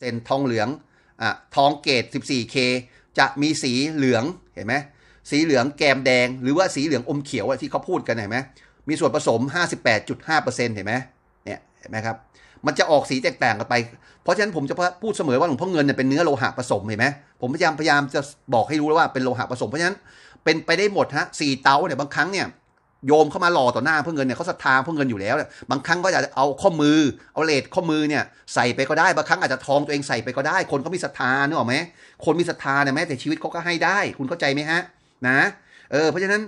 เส้นทองเหลือง อ่ะ ทองเกต 14K จะมีสีเหลือง เห็นไหมสีเหลืองแกมแดง หรือว่าสีเหลืองอมเขียวที่เขาพูดกันเห็นไหมมีส่วนผสม 58.5%เห็นไหมเนี่ย เห็นไหมครับ มันจะออกสีแตกต่างกันไป เพราะฉะนั้นผมจะพูดเสมอว่าหลวงพ่อเงินเนี่ยเป็นเนื้อโลหะผสม เห็นไหมผมพยายามพยายามจะบอกให้รู้แล้วว่าเป็นโลหะผสม เพราะฉะนั้นเป็นไปได้หมดฮะสี่เตาเนี่ยบางครั้งเนี่ยโยมเข้ามาหล่อต่อหน้าเพื่อเงินเนี่ยเขาศรัทธาเพื่อเงินอยู่แล้ว บางครั้งก็อาจจะเอาข้อมือเอาเลทข้อมือเนี่ยใส่ไปก็ได้บางครั้งอาจจะทองตัวเองใส่ไปก็ได้คนเขามีศรัทธาเนี่ยหรอไหม คนมีศรัทธาเนี่ยแม้แต่ชีวิตเขาก็ให้ได้คุณเข้าใจไหมฮะนะเออเพราะฉะนั้น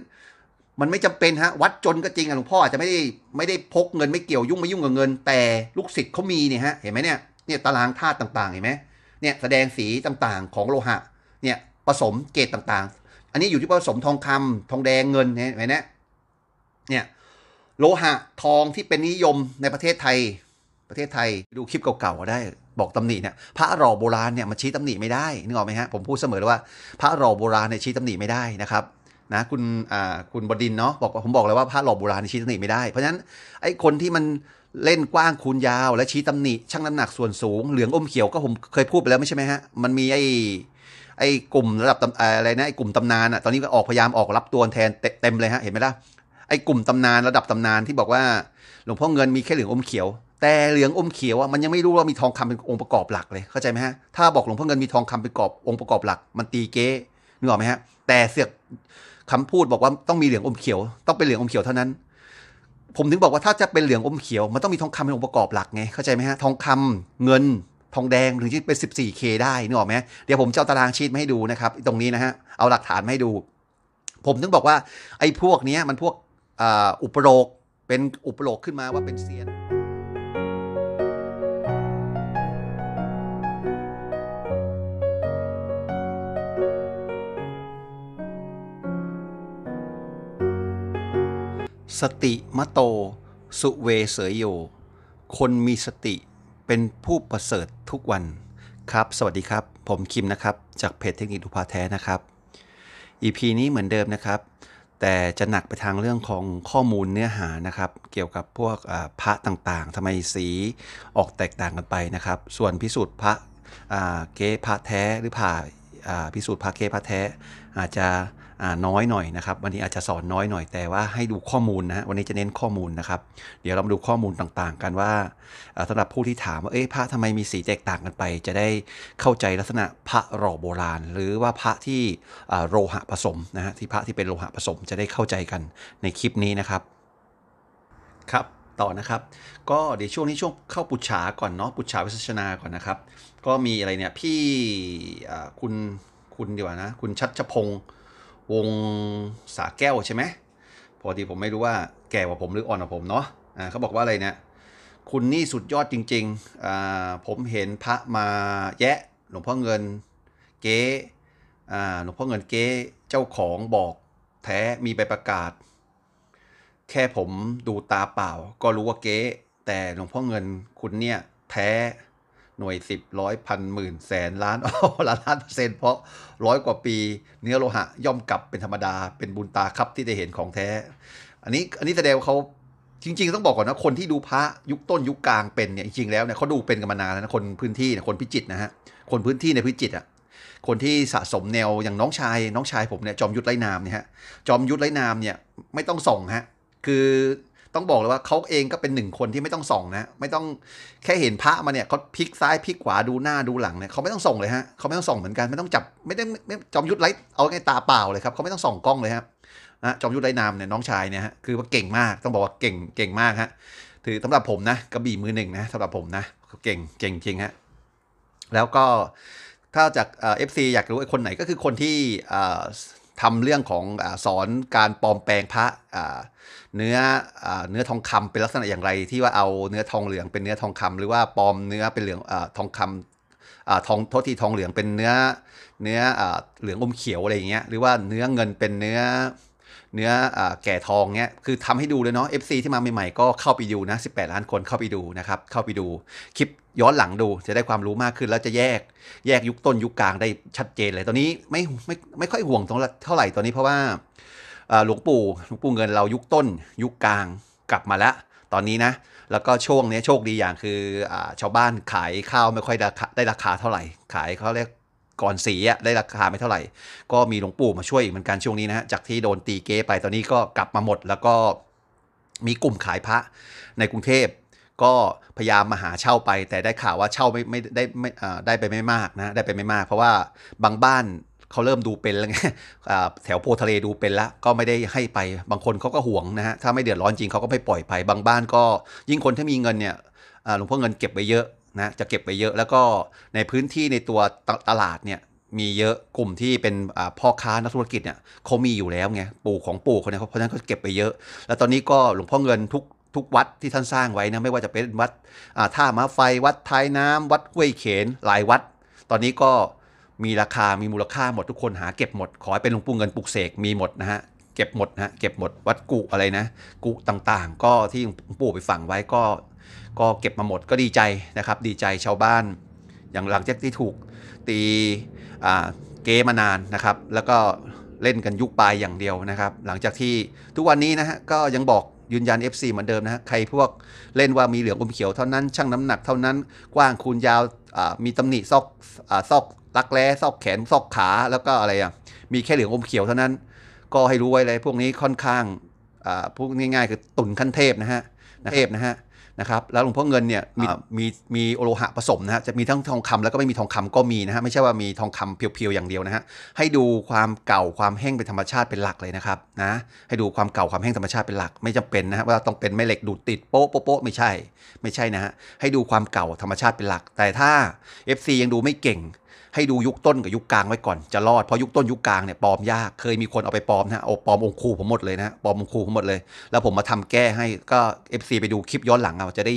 มันไม่จำเป็นฮะวัดจนก็จริงอะหลวงพ่ออาจจะไม่ได้ไม่ได้พกเงินไม่เกี่ยวยุ่งไม่ยุ่งกับเงินแต่ลูกศิษย์เขามีเนี่ยฮะเห็นไหมเนี่ยเนี่ยตารางธาตุต่างๆเห็นไหมเนี่ยแสดงสีต่างๆของโลหะเนี่ยผสมเกรดต่างๆ อันนี้อยู่ที่ผสมทองคำทองแดงเงินเห็นไหมเนี่ยเนี่ยโลหะทองที่เป็นนิยมในประเทศไทย ประเทศไทยดูคลิปเก่าๆก็ได้บอกตำหนิเนี่ยพระรอโบราณเนี่ยมันชี้ตำหนิไม่ได้นึกออกไหมฮะผมพูดเสมอเลยว่าพระรอโบราณเนี่ยชี้ตำหนิไม่ได้นะครับนะคุณอ่าคุณบดินเนาะบอกผมบอกเลยว่าพระรอโบราณชี้ตำหนิไม่ได้เพราะฉะนั้นไอ้คนที่มันเล่นกว้างคูณยาวและชี้ตำหนิช่างน้ำหนักส่วนสูงเหลืองอมเขียวก็ผมเคยพูดไปแล้วไม่ใช่ไหมฮะมันมีไอ้ไอ้กลุ่มระดับอะไรนะไอ้กลุ่มตำนานอ่ะตอนนี้ก็ออกพยายามออกรับตัวแทนเต็มเลยฮะเห็นไหมล่ะไอ้กลุ่มตำนานระดับตำนานที่บอกว่าหลวงพ่อเงินมีแค่เหลืองอมเขียว แต่เหลืองอมเขียวอ่ะมันยังไม่รู้ว่ามีทองคำเป็นองค์ประกอบหลักเลยเข้าใจไหมฮะถ้า บอกหลวงพ่อเงินมีทองคำเป็นกรอบองค์ประกอบหลัก มันตีเก๊นึกออกไหมฮะแต่เสือกคำพูดบอกว่าต้องมีเหลืองอมเขียว ต้องเป็นเหลืองอมเขียวเท่านั้นผมถึงบอกว่าถ้าจะเป็นเหลืองอมเขียวมันต้องมีทองคำเป็นองค์ประกอบหลักไงเข้าใจไหมฮะทองคำเงิน ทองแดงถึงจะเป็น 14K ได้นึกออกไหมเดี๋ยวผมจะเอาตารางชีตมาให้ดูนะครับ ตรงนี้นะฮะเอาหลักฐานมาให้ดู ผมถึงบอกว่าไอ้พวกนี้มันพวกอุปโลกเป็นอุปโลกขึ้นมาว่าเป็นเสียนสติมะโต สุเวเสยโย คนมีสติเป็นผู้ประเสริฐทุกวันครับ สวัสดีครับ ผมคิมนะครับ จากเพจเทคนิคดูพาแท้นะครับ EP นี้เหมือนเดิมนะครับแต่จะหนักไปทางเรื่องของข้อมูลเนื้อหานะครับ เกี่ยวกับพวกพระต่างๆทำไมสีออกแตกต่างกันไปนะครับ ส่วนพิสูจน์พระเกพระแท้หรือผ่าพิสูจน์พระเกพระแท้อาจจะน้อยหน่อยนะครับ วันนี้อาจจะสอนน้อยหน่อยแต่ว่าให้ดูข้อมูลนะวันนี้จะเน้นข้อมูลนะครับ เดี๋ยวเรามาดูข้อมูลต่าง ๆ กันว่าสำหรับผู้ที่ถามว่าเอ๊ะพระทำไมมีสีแตกต่างกันไป จะได้เข้าใจลักษณะพระหล่อโบราณ หรือว่าพระที่โลหะผสมนะฮะที่พระที่เป็นโลหะผสมจะได้เข้าใจกันในคลิปนี้นะครับครับต่อนะครับก็เดี๋ยวช่วงนี้ช่วง เข้าปุจฉาก่อนเนาะปุจฉาวิสัชนาก่อนนะครับ ก็มีอะไรเนี่ยพี่คุณคุณดีกว่านะคุณชัดชพงศ์วงสาแก้วใช่ไหมพอดีผมไม่รู้ว่าแก่กว่าผมหรืออ่อนกว่าผมเนาะาเขาบอกว่าอะไรเนี่ยคุณนี่สุดยอดจริงๆ ผมเห็นพระมาแยะ หลวงพ่อเงินเกาหลวงพ่อเงินเก๋เจ้าของบอกแท้มีใบประกาศ แค่ผมดูตาเปล่าก็รู้ว่าเก๋แต่หลวงพ่อเงินคุณเนี่ยแท้หน่วยสิบร้อยพันหมื่นแสนล้านล้านล้านเปอร์เซ็นต์เพราะร้อยกว่าปี เนื้อโลหะย่อมกลับ เป็นธรรมดาเป็นบุญตาครับที่ได้เห็นของแท้ อันนี้อันนี้แสดงเขาจริงๆ ต้องบอกก่อนนะคนที่ดูพระยุคต้นยุคกลางเป็นเนี่ยจริงๆแล้วเนี่ยเขาดูเป็นกันมานานนะคนพื้นที่คนพิจิตนะฮะคนพื้นที่ในพิจิตอ่ะคนที่สะสมแนวอย่างน้องชายน้องชายผมเนี่ยจอมยุทธไรนามเนี่ยฮะจอมยุทธไรนามเนี่ยไม่ต้องส่งฮะคือต้องบอกเลยว่าเขาเองก็เป็นหนึ่งคนที่ไม่ต้องส่องนะไม่ต้องแค่เห็นพระมาเนี่ยเขาพลิกซ้ายพลิกขวาดูหน้าดูหลังเนี่ยเขาไม่ต้องส่องเลยฮะเขาไม่ต้องส่องเหมือนกันไม่ต้องจับไม่ได้ไม่จอมยุทธไลท์เอาไงตาเปล่าเลยครับเขาไม่ต้องส่องกล้องเลยครับนะจอมยุทธไลท์นามเนี่ยน้องชายเนี่ยฮะคือว่าเก่งมากต้องบอกว่าเก่งเก่งมากฮะถือสำหรับผมนะกระบี่มือหนึ่งนะสำหรับผมนะเก่งเก่งจริงฮะแล้วก็ถ้าจากเอฟซีอยากรู้ไอ้คนไหนก็คือคนที่ทำเรื่องของอสอนการปลอมแปลงพระเนื้อเนื้อทองคำเป็นลักษณะอย่างไรที่ว่าเอาเนื้อทองเหลืองเป็นเนื้อทองคำหรือว่าปลอมเนื้อเป็นเหลืองอทองคำทองทศทีทองเหลืองเป็นเนื้อเนื้อเหลืองอมเขียวอะไรอย่างเงี้ยหรือว่าเนื้อเงินเป็นเนื้อเนื้ออแก่ทองเนี้ย คือทำให้ดูเลยเนาะ FC ที่มาใหม่ๆก็เข้าไปดูนะ 18 ล้านคนเข้าไปดูนะครับ เข้าไปดูคลิปย้อนหลังดูจะได้ความรู้มากขึ้น แล้วจะแยก แยกยุคต้นยุคกลางได้ชัดเจนเลย ตอนนี้ไม่ไม่ไม่ค่อยห่วงเท่าไหร่ตอนนี้เพราะว่าหลวงปู่หลวงปู่เงินเรายุคต้นยุคกลางกลับมาแล้วตอนนี้นะ แล้วก็ช่วงนี้โชคดีอย่างคืออชาวบ้านขายข้าวไม่ค่อยได้ราคาเท่าไหร่ ขายเขาเรียกก่อนสีได้ราคาไม่เท่าไหร่ ก็มีหลวงปู่มาช่วยอีกเหมือนกันช่วงนี้นะฮะจากที่โดนตีเก๊ไปตอนนี้ก็กลับมาหมดแล้วก็มีกลุ่มขายพระในกรุงเทพก็พยายามมาหาเช่าไป แต่ได้ข่าวว่าเช่าไม่ไม่ได้ไม่ได้ไปไม่มากนะได้ไปไม่มาก เพราะว่าบางบ้านเขาเริ่มดูเป็นแล้วไงแถวโพทะเลดูเป็นแล้วก็ไม่ได้ให้ไปบางคนเขาก็ห่วงนะฮะถ้าไม่เดือดร้อนจริงเขาก็ไม่ปล่อยไป บางบ้านก็ยิ่งคนที่มีเงินเนี่ยหลวงพ่อเงินเก็บไว้เยอะนะจะเก็บไปเยอะแล้วก็ในพื้นที่ในตัวตลาดเนี่ยมีเยอะกลุ่มที่เป็นพ่อค้านักธุรกิจเนี่ยเขามีอยู่แล้วไงปู่ของปู่เขาเนี่ยเพราะฉะนั้นเขาเก็บไปเยอะแล้วตอนนี้ก็หลวงพ่อเงินทุก ทุกวัดที่ท่านสร้างไว้นะไม่ว่าจะเป็นวัดท่ามาไฟวัดท้ายน้ำ วัดห้วยเขนหลายวัด ตอนนี้ก็มีราคามีมูลค่าหมดทุกคนหาเก็บหมดขอให้เป็นหลวงปู่เงินปลุกเสกมีหมดนะฮะเก็บหมดนะเก็บหมดวัดกุอะไรนะกุต่างๆ ก็ที่ปู่ไปฝังไว้ก็ก็เก็บมาหมดก็ดีใจนะครับ ดีใจชาวบ้าน อย่างหลังจากที่ถูก ตีเกมานานนะครับ แล้วก็เล่นกันยุคปลายอย่างเดียวนะครับ หลังจากที่ทุกวันนี้นะฮะก็ยังบอกยืนยัน FC เหมือนเดิมนะฮะใครพวกเล่นว่ามีเหลืองอมเขียวเท่านั้นช่างน้ำหนักเท่านั้นกว้างคูณยาวมีตำหนิซอกซอกลักแร้ซอกแขนซอกขาแล้วก็อะไรอ่ะมีแค่เหลืองอมเขียวเท่านั้น ก็ให้รู้ไว้เลยพวกนี้ค่อนข้างพวกง่ายๆคือตุนขั้นเทพนะฮะเทพนะฮะะครับแล้วหลวงพ่อเงินเนี่ยมีมีมีโลหะผสมนะฮะจะมีทั้งทองคำแล้วก็ไม่มีทองคำก็มีนะฮะไม่ใช่ว่ามีทองคำเพียว ๆ อย่างเดียวนะฮะให้ดูความเก่าความแห้งเป็นธรรมชาติเป็นหลักเลยนะครับนะให้ดูความเก่าความแห้งธรรมชาติเป็นหลักไม่จำเป็นนะฮะ ว่าต้องเป็นแม่เหล็กดูดติดโป๊ะโป๊ะไม่ใช่ไม่ใช่นะฮะให้ดูความเก่าธรรมชาติเป็นหลัก แต่ถ้า FC ยังดูไม่เก่งให้ดูยุคต้นกับยุคกลางไว้ก่อนจะรอดเพราะยุคต้นยุคกลางเนี่ยปลอมยากเคยมีคนเอาไปปลอมนะเอาปลอมองคูผมหมดเลยนะปลอมองคูผมหมดเลยแล้วผมมาทำแก้ให้ก็ FC ไปดูคลิปย้อนหลังเอาจะได้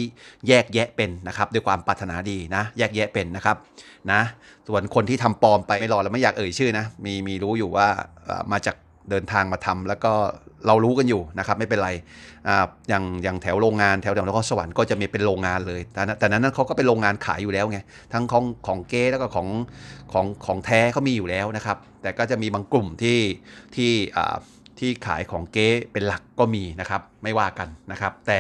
แยกแยะเป็นนะครับด้วยความปรารถนาดีนะแยกแยะเป็นนะครับนะส่วนคนที่ทำปลอมไปไม่รอแล้วไม่อยากเอ่ยชื่อนะมีมีรู้อยู่ว่ามาจากเดินทางมาทำแล้วก็เรารู้กันอยู่นะครับ ไม่เป็นไรออย่างอย่างแถวโรงงานแถวแถวนครสวรรค์ก็จะมีเป็นโรงงานเลย แต่นั้นเขาก็เป็นโรงงานขายอยู่แล้วไง ทั้งของของเก๊แล้วก็ของของของแท้เขามีอยู่แล้วนะครับ แต่ก็จะมีบางกลุ่มที่ที่ที่ขายของเก๊เป็นหลักก็มีนะครับ ไม่ว่ากันนะครับ แต่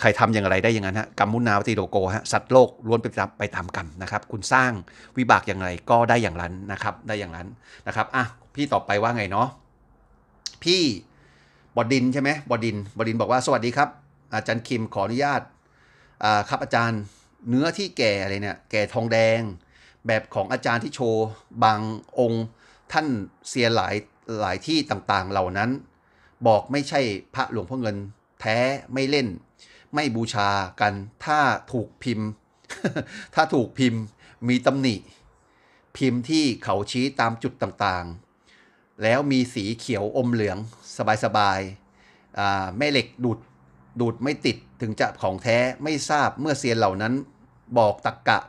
ใครทำอย่างไรได้อย่างนั้นฮะ กรมมุนาวตีโดโกฮะสัตว์โลกล้วนไปตามไปตามกรนนะครับ คุณสร้างวิบากอย่างไรก็ได้อย่างนั้นนะครับ ได้อย่างนั้นนะครับอ่ะพี่ต่อไปว่าไงเนาะพี่บอดินใช่ไหมบอดินบอดินบอกว่าสวัสดีครับ อาจารย์คิมขออนุญาต ครับอาจารย์เนื้อที่แก่อะไรเนี่ย แก่ทองแดง แบบของอาจารย์ที่โชว์ บางองค์ท่านเสียหลายหลายที่ต่างๆเหล่านั้น บอกไม่ใช่พระหลวงพ่อเงิน แท้ไม่เล่น ไม่บูชากัน ถ้าถูกพิมพ์ ถ้าถูกพิมพ์มีตำหนิ พิมพ์ที่เขาชี้ตามจุดต่างๆแล้วมีสีเขียวอมเหลืองสบายๆแม่เหล็กดูด ดูดไม่ติดถึงจะของแท้ไม่ทราบเมื่อเซียนเหล่านั้นบอกตักกะ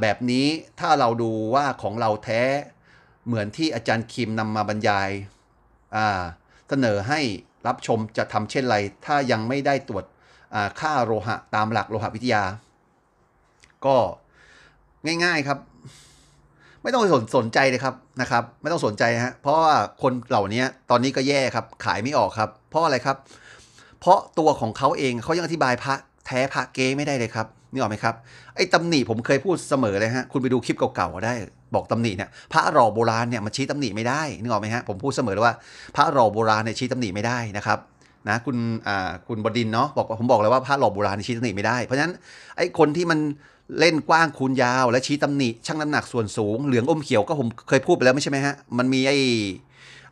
แบบนี้ถ้าเราดูว่าของเราแท้เหมือนที่อาจารย์คิมนำมาบรรยายเสนอให้รับชมจะทำเช่นไร ถ้ายังไม่ได้ตรวจค่าโลหะตามหลักโลหะวิทยา ก็ง่ายๆครับไม่ต้องสนสนใจเลยครับนะครับ ไม่ต้องสนใจฮะเพราะว่าคนเหล่านี้ตอนนี้ก็แย่ครับขายไม่ออกครับ เพราะอะไรครับ เพราะตัวของเขาเองเขายังอธิบายพระแท้พระเก้ไม่ได้เลยครับนี่ออกไหมครับ ไอ้ตำหนิผมเคยพูดเสมอเลยฮะคุณไปดูคลิปเก่าๆก็ได้ บอกตำหนิเนี่ยพระรอโบราณเนี่ยมาชี้ตำหนิไม่ได้นี่ออกไหมฮะผมพูดเสมอเลยว่าพระรอโบราณเนี่ยชี้ตำหนิไม่ได้นะครับนะคุณอ่าคุณบดินเนาะบอกผมบอกเลยว่าพระรอโบราณชี้ตำหนิไม่ได้ เพราะฉะนั้นไอ้คนที่มันเล่นกว้างคูณยาวและชี้ตำหนิช่างน้ำหนักส่วนสูงเหลืองอมเขียวก็ผมเคยพูดไปแล้วไม่ใช่ไหมฮะ มันมีไอ้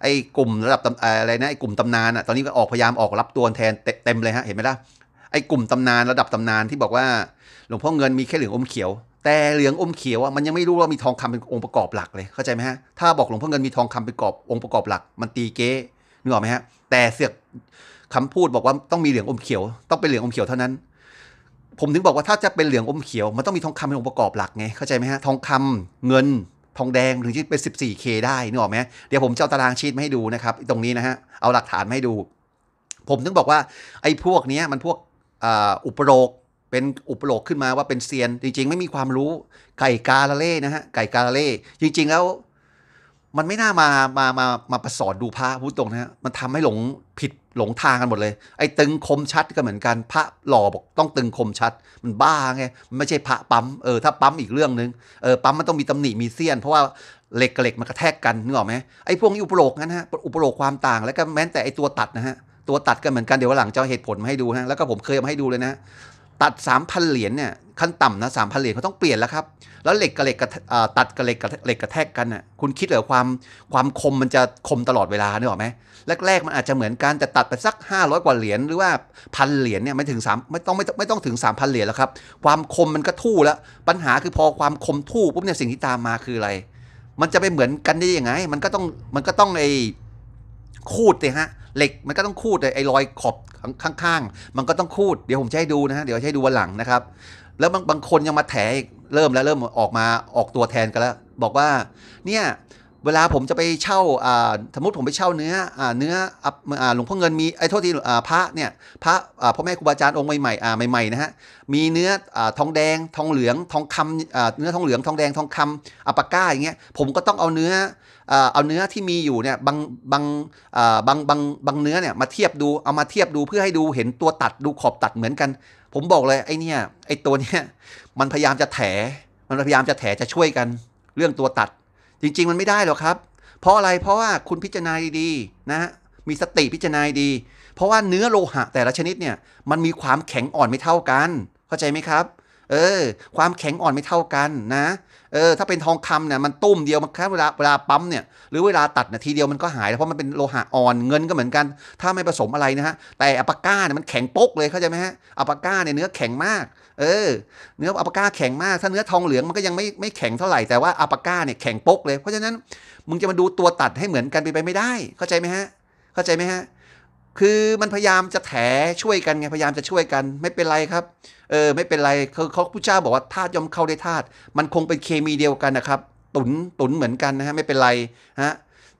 ไอ้กลุ่มระดับอะไรนะไอ้กลุ่มตำนานอ่ะตอนนี้ก็ออกพยายามออกรับตัวแทนเต็มเลยฮะเห็นไหมล่ะไอ้กลุ่มตำนานระดับตำนานที่บอกว่าหลวงพ่อเงินมีแค่เหลืองอมเขียวแต่เหลืองอมเขียวอะมันยังไม่รู้ว่ามีทองคำเป็นองค์ประกอบหลักเลยเข้าใจไหมฮะถ้าบอกหลวงพ่อเงินมีทองคำเป็นกรอบองค์ประกอบหลัก มันตีเก๊นึกออกไหมฮะแต่เสือกคำพูดบอกว่าต้องมีเหลืองอมเขียว ต้องเป็นเหลืองอมเขียวเท่านั้นผมถึงบอกว่าถ้าจะเป็นเหลืองอมเขียว มันต้องมีทองคำเป็นองค์ประกอบหลักไงเข้าใจไหมฮะทองคำเงิน ทองแดงถึงจะเป็น 14K ได้นึกออกไหมเดี๋ยวผมจะเอาตารางชีตมาให้ดูนะครับตรงนี้นะฮะเอาหลักฐานมาให้ดู ผมถึงบอกว่า ไอ้พวกนี้มันพวกอุปโลกเป็นอุปโลกขึ้นมาว่าเป็นเซียน จริงๆ ไม่มีความรู้ ไก่กาละเล่นะฮะไก่กาละเล่จริง ๆ แล้วมันไม่น่ามามามามาประสอนดูพระพูดตรงนะฮะมันทำให้หลงผิดหลงทางกันหมดเลย ไอ้ตึงคมชัดก็เหมือนกัน พระหล่อบอก ต้องตึงคมชัด มันบ้าไงมันไม่ใช่พระปั๊ม เออ ถ้าปั๊มอีกเรื่องนึงเออ ปั๊มมันต้องมีตำหนิมีเสี้ยน เพราะว่าเหล็กกับเหล็กมันกระแทกกันนึกออกไหมไอ้พวกนี้อุปโลกนั้นฮะ อุปโลกความต่าง แล้วก็แม้แต่ไอ้ตัวตัดนะฮะ ตัวตัดก็เหมือนกันเดี๋ยวหลังจะเหตุผลมาให้ดูฮะ แล้วก็ผมเคยมาให้ดูเลยนะตัด3,000เหรียญเนี่ยขั้นต่ำนะสามพันเหรียญเขาต้องเปลี่ยนแล้วครับแล้วเหล็กกับเหล็กกับตัดกับเหล็กกับเหล็กกระแทกกันน่ะคุณคิดเหรอความความคมมันจะคมตลอดเวลาเนี่ยหรอไหมแรก ๆ มันอาจจะเหมือนกันแต่ตัดไปสัก 500 กว่าเหรียญหรือว่าพันเหรียญเนี่ยไม่ถึง3ไม่ต้องไม่ไม่ต้องถึง3,000เหรียญแล้วครับความคมมันก็ทู่แล้ว ปัญหาคือพอความคมทู่ปุ๊บเนี่ยสิ่งที่ตามมาคืออะไร มันจะไปเหมือนกันได้ยังไง มันก็ต้องมันก็ต้องไอขูดเลฮะเหล็กมันก็ต้องคูดไอ้รอยขอบข้าง ๆ มันก็ต้องคูดเดี๋ยวผมจะให้ดูนะฮะเดี๋ยวให้ดูวันหลังนะครับแล้วบางบางคนยังมาแถอีกเริ่มแล้วเริ่มออกมาออกตัวแทนกันแล้วบอกว่าเนี่ยเวลาผมจะไปเช่าสมมติผมไปเช่าเนื้อเนื้อหลวงพ่อเงินมีไอ้โทษทีพระเนี่ยพระพ่อแม่ครูบาอาจารย์องค์ใหม่ๆใหม่ๆนะฮะมีเนื้อทองแดงทองเหลืองทองคำเนื้อทองเหลืองทองแดงทองคำอัปก้าอย่างเงี้ยผมก็ต้องเอาเนื้อเอาเนื้อที่มีอยู่เนี่ยบางบางบางบางบางเนื้อเนี่ยมาเทียบดูเอามาเทียบดูเพื่อให้ดูเห็นตัวตัดดูขอบตัดเหมือนกัน ผมบอกเลยไอ้นี่ไอ้ตัวเนี้ยมันพยายามจะแถ มันพยายามจะแถจะช่วยกันเรื่องตัวตัด จริง ๆมันไม่ได้หรอกครับ เพราะอะไรเพราะว่าคุณพิจารณาดีๆนะมีสติพิจารณาดี เพราะว่าเนื้อโลหะแต่ละชนิดเนี่ยมันมีความแข็งอ่อนไม่เท่ากัน เข้าใจไหมครับ เออ ความแข็งอ่อนไม่เท่ากันนะเออถ้าเป็นทองคำเนี่ยมันตุ้มเดียวมันแค่เวลาเวลาปั๊มเนี่ย หรือเวลาตัดนาทีเดียวมันก็หาย เพราะมันเป็นโลหะอ่อนเงินก็เหมือนกัน ถ้าไม่ผสมอะไรนะฮะแต่อัปก้าเนี่ยมันแข็งปกเลยเข้าใจไหมฮะอัปก้าเนี่ยเนื้อแข็งมากเออ เนื้ออัปก้าแข็งมากถ้าเนื้อทองเหลืองมันก็ยังไม่ไม่แข็งเท่าไหร่แต่ว่าอัปก้าเนี่ยแข็งปกเลย เพราะฉะนั้นมึงจะมาดูตัวตัดให้เหมือนกันไปไม่ได้ เข้าใจไหมฮะ เข้าใจไหมฮะคือมันพยายามจะแถช่วยกันไงพยายามจะช่วยกัน ไม่เป็นไรครับเออไม่เป็นไรเขาเขาผู้เจ้าบอกว่าธาตุยอมเข้าได้ธาตุมันคงเป็นเคมีเดียวกันนะครับตุนตุนเหมือนกันนะฮะไม่เป็นไรฮะ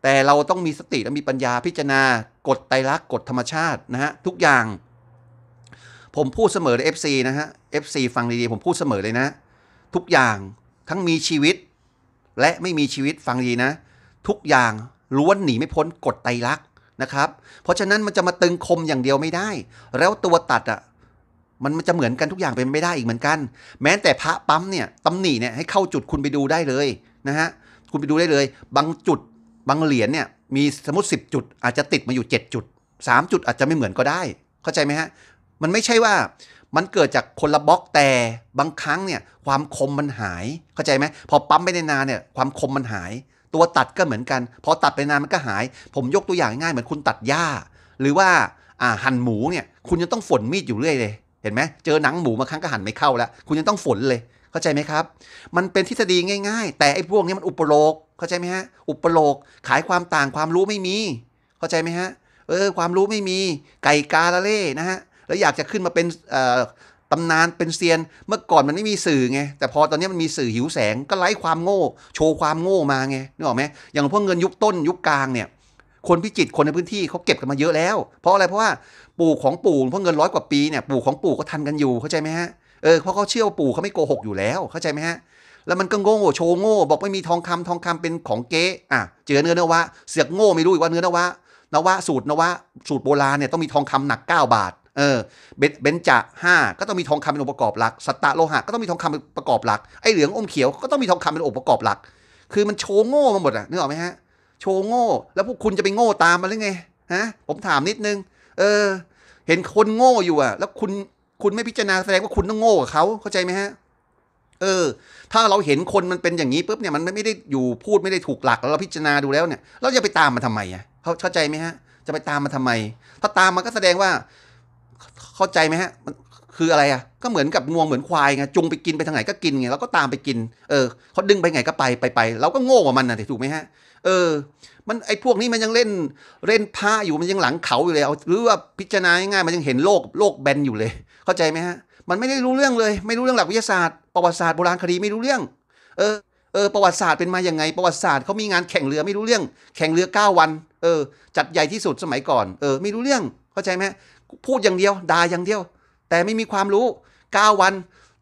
แต่เราต้องมีสติและมีปัญญาพิจารณากฎไตรลักษณ์กฎธรรมชาตินะฮะทุกอย่าง ผมพูดเสมอเลยเอฟซีนะฮะซีฟังดีๆผมพูดเสมอเลยนะทุกอย่างทั้งมีชีวิต และไม่มีชีวิตฟังดีนะ ทุกอย่างล้วนหนีไม่พ้นกฎไตรลักษณนะครับเพราะฉะนั้นมันจะมาตึงคมอย่างเดียวไม่ได้ แล้วตัวตัดอะ่ะมันมันจะเหมือนกันทุกอย่างเป็นไม่ได้อีกเหมือนกัน แม้แต่พระปั๊มเนี่ยตำหนิเนี่ยให้เข้าจุดคุณไปดูได้เลยนะฮะคุณไปดูได้เลยบางจุดบางเหรียญเนี่ยมีสมมติ 10 จุดอาจจะติดมาอยู่ 7 จุด 3 จุดอาจจะไม่เหมือนก็ได้ เข้าใจไหมฮะมันไม่ใช่ว่ามันเกิดจากคนละบล็อกแต่บางครั้งเนี่ยความคมมันหายเข้าใจไหมพอปั๊มไม่ได้นานเนี่ยความคมมันหายตัวตัดก็เหมือนกันพอตัดไปนานมันก็หาย ผมยกตัวอย่างง่ายเหมือนคุณตัดหญ้า หรือว่าหั่นหมูเนี่ยคุณจะต้องฝนมีดอยู่เรื่อยเลยเห็นไหมเจอหนังหมูมาครั้งก็หั่นไม่เข้าแล้วคุณจะต้องฝนเลยเข้าใจไหมครับ มันเป็นทฤษฎีง่ายๆแต่ไอ้พวกนี้มันอุปโลกเข้าใจไหมฮะอุปโลกขายความต่างความรู้ไม่มี เข้าใจไหมฮะเออความรู้ไม่มีไก่กาละเล่นะฮะแล้วอยากจะขึ้นมาเป็นตำนานเป็นเซียนเมื่อก่อนมันไม่มีสื่อไงแต่พอตอนนี้มันมีสื่อหิวแสงก็ไล่ความโง่ โชว์ความโง่มาไงนึกออกไหมอย่างพวกเงินยุคต้นยุคกลางเนี่ยคนพิจิตคนในพื้นที่เขาเก็บกันมาเยอะแล้ว เพราะอะไรเพราะว่าปู่ของปู่พวกเงินร้อยกว่าปีเนี่ยปู่ของปู่ก็ทันกันอยู่เข้าใจไหมฮะเออเพราะเขาเชื่อว่าปู่เขาไม่โกหกอยู่แล้วเข้าใจไหมฮะแล้วมันก็โง่โชว์โง่ บอกไม่มีทองคำทองคำเป็นของเก๊อ่ะเจอเนื้อนวะเสียกโง่ไม่รู้อีกว่าเนื้อนวะนวะสูตรนวะสูตรโบราณเนี่ยต้องมีทองคำหนัก 9 บาทเออเบนจะห้าก็ต้องมีทองคำเป็นองค์ประกอบหลักสัตตะโลหะ ก็ต้องมีทองคำเป็นประกอบหลักไอ้เหลืองอมเขียวก็ต้องมีทองคำเป็นองค์ประกอบหลัก คือมันโชว์โง่มาหมดอะนึกออกไหมฮะโชว์โง่ แล้วพวกคุณจะไปโง่ตามมันหรือไงฮะผมถามนิดนึง เออ เห็นคนโง่อยู่อะแล้วคุณคุณไม่พิจารณาแสดงว่าคุณต้องโง่กับเขาเข้าใจไหมฮะ เออ ถ้าเราเห็นคนมันเป็นอย่างนี้ปุ๊บเนี่ยมันไม่ได้อยู่พูดไม่ได้ถูกหลักแล้วเราพิจารณาดูแล้วเนี่ย เราจะไปตามมันทำไมอะเข้าใจไหมฮะ จะไปตามมันทำไม ถ้าตามมันก็แสดงว่าเข้าใจไหมฮะมันคืออะไรอ่ะก็เหมือนกับงวงเหมือนควายไงจุงไปกินไปทางไหนก็กินไงเราก็ตามไปกินเออเขาดึงไปไหนก็ไปไปไปเราก็โง่กว่ามันนะถูกไหมฮะเออ มันไอ้พวกนี้มันยังเล่นเล่นผ้าอยู่มันยังหลังเขาอยู่เลยเอาหรือว่าพิจารณาง่ายมันยังเห็นโลกโลกแบนอยู่เลย เข้าใจไหมฮะ มันไม่ได้รู้เรื่องเลย ไม่รู้เรื่องหลักวิทยาศาสตร์ประวัติศาสตร์โบราณคดีไม่รู้เรื่องเออเออประวัติศาสตร์เป็นมาอย่างไงประวัติศาสตร์เขามีงานแข่งเรือไม่รู้เรื่อง แข่งเรือ9วันเออ จัดใหญ่ที่สุดสมัยก่อน เออไม่รู้เรื่องเข้าใจไหมพูดอย่างเดียวด่าอย่างเดียวแต่ไม่มีความรู้ 9 วัน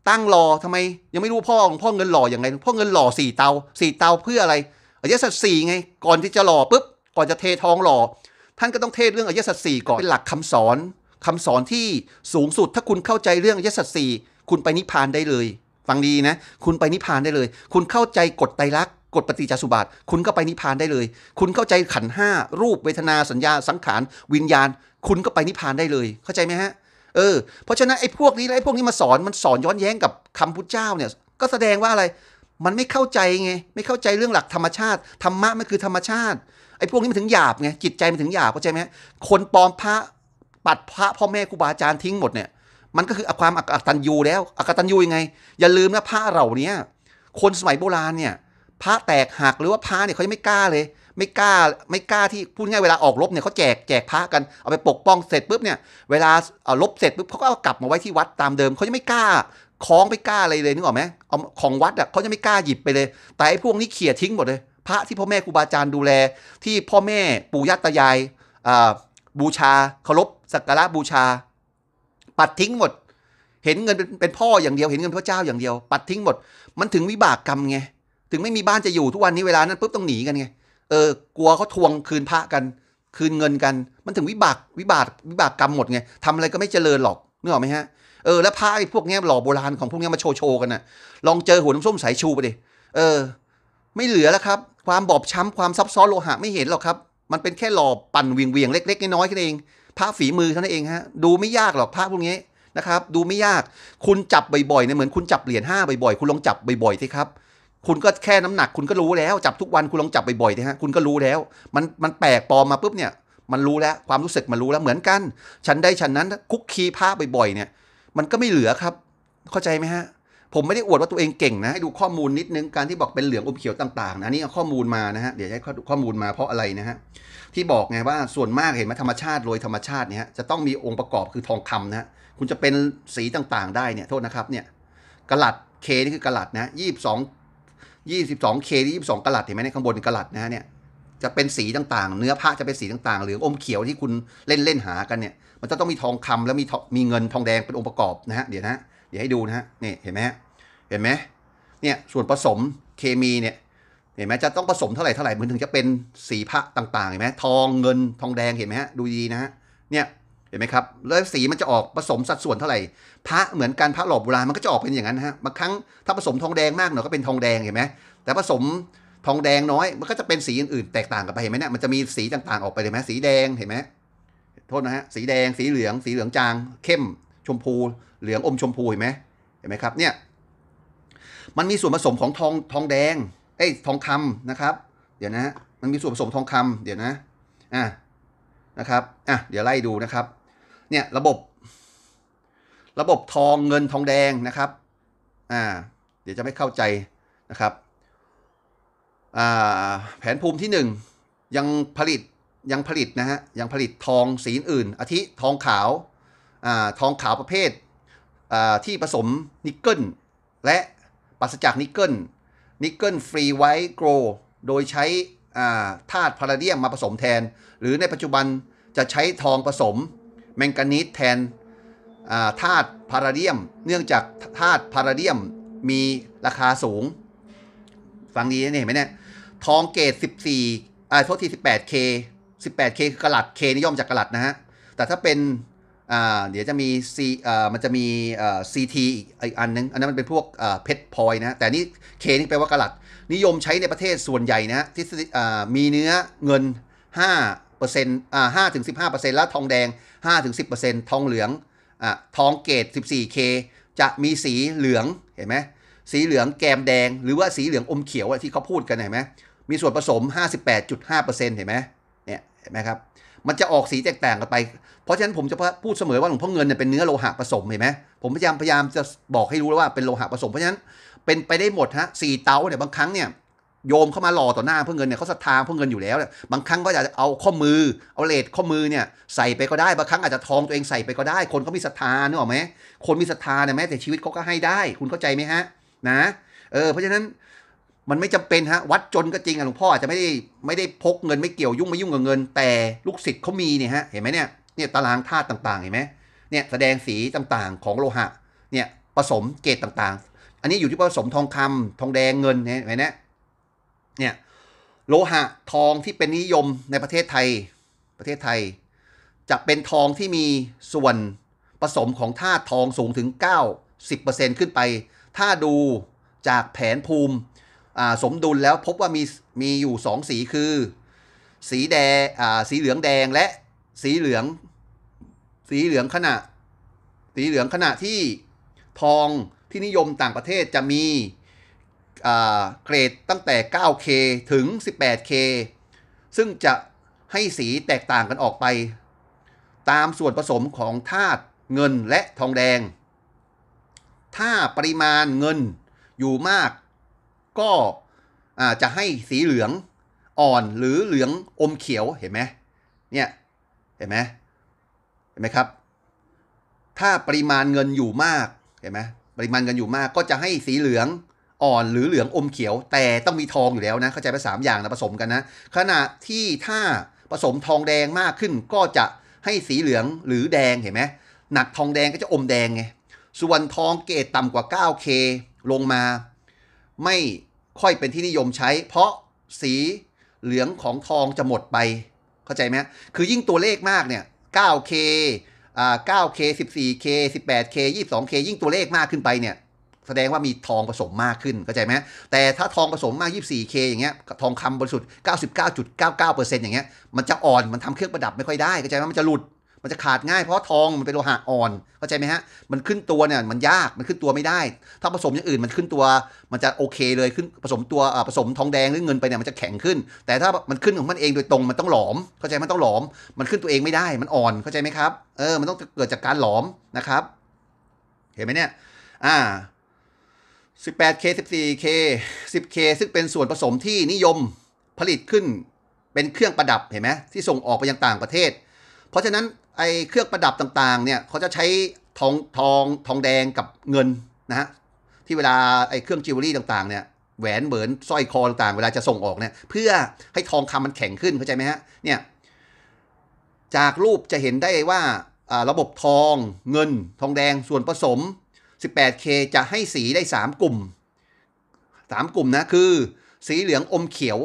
ตั้งหล่อทำไมยังไม่รู้พ่อของพ่อเงินหล่ออย่างไงพ่อเงินหล่อสี่เตาสี่เตาเพื่ออะไรอายะสัตสี่ไงก่อนที่จะหล่อปุ๊บ ก่อนจะเททองหล่อท่านก็ต้องเทศเรื่องอายะสัตสี่ก่อนเป็นหลักคำสอน คำสอนที่สูงสุดถ้าคุณเข้าใจเรื่องอายะสัตสี่คุณไปนิพพานได้เลย ฟังดีนะ คุณไปนิพพานได้เลย คุณเข้าใจกฎไตรลักษณ์กฎปฏิจจสุบาทคุณก็ไปนิพพานได้เลย คุณเข้าใจขันห้ารูปเวทนาสัญญาสังขารวิญญาณคุณก็ไปนิพพานได้เลยเข้าใจไหมฮะเออเพราะฉะนั้นไอ้พวกนี้ไอ้พวกนี้มาสอนมันสอนย้อนแย้งกับคำพุทธเจ้าเนี่ยก็แสดงว่าอะไรมันไม่เข้าใจไงไม่เข้าใจเรื่องหลักธรรมชาติ ธรรมะมันคือธรรมชาติไอ้พวกนี้มันถึงหยาบไงจิตใจมันถึงหยาบเข้าใจไหมคนปลอมพระปัดพระพ่อแม่ครูบาอาจารย์ทิ้งหมดเนี่ยมันก็คือความอักตันยูแล้วอักตันยูยังไง อย่าลืมนะพระเหล่านี้คนสมัยโบราณเนี่ย พระแตกหักหรือว่าพระเนี่ยเขายังไม่กล้าเลยไม่กล้าไม่กล้าที่พูดง่าย เวลาออกรบเนี่ยเขาแจกแจกพระกันเอาไปปกป้องเสร็จปุ๊บเนี่ย เวลาเอารบเสร็จปุ๊บเขาก็เอากลับมาไว้ที่วัดตามเดิม เขาจะไม่กล้าคล้องไม่กล้าอะไรเลยนึกออกไหมเอาของวัดอ่ะเขาจะไม่กล้าหยิบไปเลย แต่ไอ้พวกนี้เขี่ยทิ้งหมดเลย พระที่พ่อแม่ครูบาอาจารย์ดูแล ที่พ่อแม่ปู่ย่าตายาย บูชาเคารพสักการะบูชา ปัดทิ้งหมด เห็นเงินเป็นพ่ออย่างเดียวเห็นเงินพระเจ้าอย่างเดียว ปัดทิ้งหมดมันถึงวิบากกรรมไงถึงไม่มีบ้านจะอยู่ทุกวันนี้เวลานั้นปุ๊บต้องหนีกันไงเออกลัวเขาทวงคืนพระกัน คืนเงินกัน มันถึงวิบากวิบากวิบากกรรมหมดไงทำอะไรก็ไม่เจริญหรอกนึกออกไหมฮะเออแล้วพระไอ้พวกเนี้ยหล่อโบราณของพวกเนี้ยมาโชว์โชว์กันน่ะลองเจอหัวน้ำส้มสายชูไปดิเออ ไม่เหลือแล้วครับ ความบอบช้ำความซับซ้อนโลหะไม่เห็นหรอกครับ มันเป็นแค่หล่อปั่นเวียงเวียงเล็กๆ น้อยๆแค่นั้นเอง พระฝีมือเท่านั้นเองฮะดูไม่ยากหรอกพระพวกนี้นะครับ ดูไม่ยากคุณจับบ่อยๆเนี่ยเหมือนคุณจับเหรียญห้าบ่อยๆคุณลองจับบ่อยๆสิครับคุณก็แค่น้ำหนักคุณก็รู้แล้วจับทุกวันคุณลองจับบ่อยๆนะฮะคุณก็รู้แล้ว มันมันแปลกปลอมมาปุ๊บเนี่ยมันรู้แล้วความรู้สึกมันรู้แล้วเหมือนกัน ฉันได้ฉันนั้นคุกคีผ้าบ่อยๆเนี่ยมันก็ไม่เหลือครับ เข้าใจไหมฮะผมไม่ได้อวดว่าตัวเองเก่งนะให้ดูข้อมูลนิดนึงการที่บอกเป็นเหลืองอมเขียวต่างๆนะนี่เอาข้อมูลมานะฮะเดี๋ยวให้ข้อมูลมาเพราะอะไรนะฮะที่บอกไงว่าส่วนมากเห็นไหมธรรมชาติโดยธรรมชาติเนี่ยจะต้องมีองค์ประกอบคือทองคำนะคุณจะเป็นสีต่าง ๆ ได้เนี่ยโทษนะครับเนี่ยกระลัดเคนี่คือกระลัดนะยี่สิบสอง 22K ที่22กะลัดเห็นไหมในข้างบนกะลัดนะฮะเนี่ยจะเป็นสีต่างๆ เนื้อผ้าจะเป็นสีต่างๆหรืออมเขียวที่คุณเล่นเล่นหากันเนี่ยมันจะต้องมีทองคำแล้วมีมีเงินทองแดงเป็นองค์ประกอบนะฮะเดี๋ยวนะเดี๋ยวให้ดูนะฮะนี่เห็นไหมเห็นไหมเนี่ยส่วนผสมเคมีเนี่ยเห็นไหมจะต้องผสมเท่าไหร่เท่าไหร่มันถึงจะเป็นสีพระต่างๆเห็นไหมทองเงินทองแดงเห็นไหมฮะดูดีนะฮะเนี่ยเห็นไหมครับแล้วสีมันจะออกผสมสัดส่วนเท่าไหร่พระเหมือนกันพระหลอบโบราณมันก็จะออกเป็นอย่างนั้นฮะบางครั้งถ้าผสมทองแดงมากหน่อยก็เป็นทองแดงเห็นไหมแต่ผสมทองแดงน้อย มันก็จะเป็นสีอื่นๆแตกต่างกันไปเห็นไหมเนี่ยมันจะมีสีต่างๆออกไปเลยไหมสีแดงเห็นไหมโทษนะฮะสีแดงสีเหลือง สีเหลืองจาง เข้ม ชมพู เหลืองอมชมพูเห็นไหมเห็นไหมครับเนี่ยมันมีส่วนผสมของทองทองแดงเอ้ยทองคำนะครับ เดี๋ยวนะมันมีส่วนผสมทองคำเดี๋ยวนะอ่ะนะครับอ่ะเดี๋ยวไล่ดูนะครับเนี่ยระบบระบบทองเงินทองแดงนะครับ อ่า เดี๋ยวจะไม่เข้าใจนะครับ อ่า แผนภูมิที่1ยังผลิตยังผลิตนะฮะยังผลิตทองสีอื่น อาทิ ทองขาว อ่า ทองขาวประเภทอ่าที่ผสมนิกเกิลและปัสจากนิกเกิลนิกเกิลฟรีไวท์โกลโดยใช้อ่าธาตุพาราเดียมมาผสมแทน หรือในปัจจุบันจะใช้ทองผสมแมงกานีสแทนธาตุพาราเดียม เนื่องจากธาตุพาราเดียมมีราคาสูง ฟังดีนะเห็นไหมเนี่ย ทองเกรด14อ่าโทษที่ 18K 18K คือกระลัด K นิยมจากกระลัดนะฮะ แต่ถ้าเป็นอ่าเดี๋ยวจะมี C อ่ามันจะมีอ่า CT อีกอันนึง อันนั้นมันเป็นพวกอ่าเพชรพลอยนะ แต่นี่ K นี่แปลว่ากระลัด นิยมใช้ในประเทศส่วนใหญ่นะที่อ่ามีเนื้อเงิน5%อ่า5-15%แล้วทองแดง 5-10%ทองเหลืองอะทองเกต 14K จะมีสีเหลือง เห็นไหมสีเหลืองแกมแดง หรือว่าสีเหลืองอมเขียวที่เขาพูดกันเห็นไหมมีส่วนผสม 58.5%เห็นไหมเนี่ยเห็นไหมครับ มันจะออกสีแตกต่างกันไป เพราะฉะนั้นผมจะพูดเสมอว่าหลวงพ่อเงินเนี่ยเป็นเนื้อโลหะผสม เห็นไหมผมพยายามพยายามจะบอกให้รู้แล้วว่าเป็นโลหะผสม เพราะฉะนั้นเป็นไปได้หมดฮะสี่เตาเนี่ยบางครั้งเนี่ยโยมเข้ามาหล่อต่อหน้าเพื่อเงินเนี่ยเขาศรัทธาเพื่อเงินอยู่แล้วเนี่ยบางครั้งก็อาจจะเอาข้อมือเอาเลดข้อมือเนี่ยใส่ไปก็ได้ บางครั้งอาจจะทองตัวเองใส่ไปก็ได้ คนเขามีศรัทธาเนอไหมคนมีศรัทธาเนี่ยแม้แต่ชีวิตเขาก็ให้ได้คุณเข้าใจไหมฮะนะเออเพราะฉะนั้นมันไม่จำเป็นฮะวัดจนก็จริงอ่ะหลวงพ่ออาจจะไม่ได้ไม่ได้พกเงินไม่เกี่ยวยุ่งไม่ยุ่งกับเงิน แต่ลูกศิษย์เขามีเนี่ยฮะเห็นไหมเนี่ยเนี่ยตารางธาตุต่างๆเห็นไหมเนี่ยแสดงสีต่างๆของโลหะเนี่ยผสมเกรดต่างๆ อันนี้อยู่ที่ผสมทองคำ ทองแดงเงินเห็นไหมเนี่ยเนี่ยโลหะทองที่เป็นนิยมในประเทศไทยประเทศไทย จะเป็นทองที่มีส่วนผสมของธาตุทองสูงถึง 90%ขึ้นไป ถ้าดูจากแผนภูมิสมดุลแล้วพบว่ามีมีอยู่ 2 สีคือ สีแดงสีเหลืองแดงและสีเหลือง สีเหลืองขณะ สีเหลืองขณะที่ทองที่นิยมต่างประเทศจะมีเกรดตั้งแต่ 9K ถึง 18K ซึ่งจะให้สีแตกต่างกันออกไป ตามส่วนผสมของธาตุเงินและทองแดง ถ้าปริมาณเงินอยู่มาก ก็จะให้สีเหลืองอ่อนหรือเหลืองอมเขียว เห็นไหมเนี่ยเห็นไหมเห็นไหมครับ ถ้าปริมาณเงินอยู่มากเห็นไหมปริมาณเงินอยู่มากก็จะให้สีเหลืองอ่อนหรือเหลืองอมเขียวแต่ต้องมีทองอยู่แล้วนะเข้าใจไปสามอย่างนะผสมกันนะขณะที่ถ้าผสมทองแดงมากขึ้นก็จะให้สีเหลืองหรือแดงเห็นไหมหนักทองแดงก็จะอมแดงไงส่วนทองเกรดต่ำกว่า 9K ลงมาไม่ค่อยเป็นที่นิยมใช้ เพราะสีเหลืองของทองจะหมดไป เข้าใจไหมคือยิ่งตัวเลขมากเนี่ย 9K อ่า 9K 14K 18K 22K ยิ่งตัวเลขมากขึ้นไปเนี่ยแสดงว่ามีทองผสมมากขึ้นเข้าใจไหมแต่ถ้าทองผสมมาก 24K อย่างเงี้ย ทองคำบริสุทธิ์ 99.99%อย่างเงี้ย มันจะอ่อน มันทำเครื่องประดับไม่ค่อยได้ เข้าใจไหมมันจะหลุด มันจะขาดง่ายเพราะทองมันเป็นโลหะอ่อน เข้าใจไหมฮะ มันขึ้นตัวเนี่ย มันยาก มันขึ้นตัวไม่ได้ ถ้าผสมอย่างอื่นมันขึ้นตัว มันจะโอเคเลยขึ้นผสมตัวผสมทองแดงหรือเงินไปเนี่ย มันจะแข็งขึ้น แต่ถ้ามันขึ้นของมันเองโดยตรง มันต้องหลอม เข้าใจมันต้องหลอม มันขึ้นตัวเองไม่ได้ มันอ่อน เข้าใจไหมครับ เออ มันต้องเกิดจากการหลอมนะครับ เห็นไหมเนี่ย อ่า 18K 14K 10K ซึ่งเป็นส่วนผสมที่นิยมผลิตขึ้นเป็นเครื่องประดับเห็นไหมที่ส่งออกไปยังต่างประเทศ เพราะฉะนั้นไอ้เครื่องประดับต่างๆเนี่ยเขาจะใช้ทองทองทองแดงกับเงินนะฮะที่เวลาไอ้เครื่องจิวเวลรี่ต่างๆเนี่ยแหวนเหมือนสร้อยคอต่างๆ เวลาจะส่งออกเนี่ยเพื่อให้ทองคำมันแข็งขึ้นเข้าใจไหมฮะเนี่ยจากรูปจะเห็นได้ว่าระบบทองเงินทองแดงส่วนผสม 18K จะให้สีได้ 3 กลุ่ม 3 กลุ่มนะ คือ สีเหลืองอมเขียว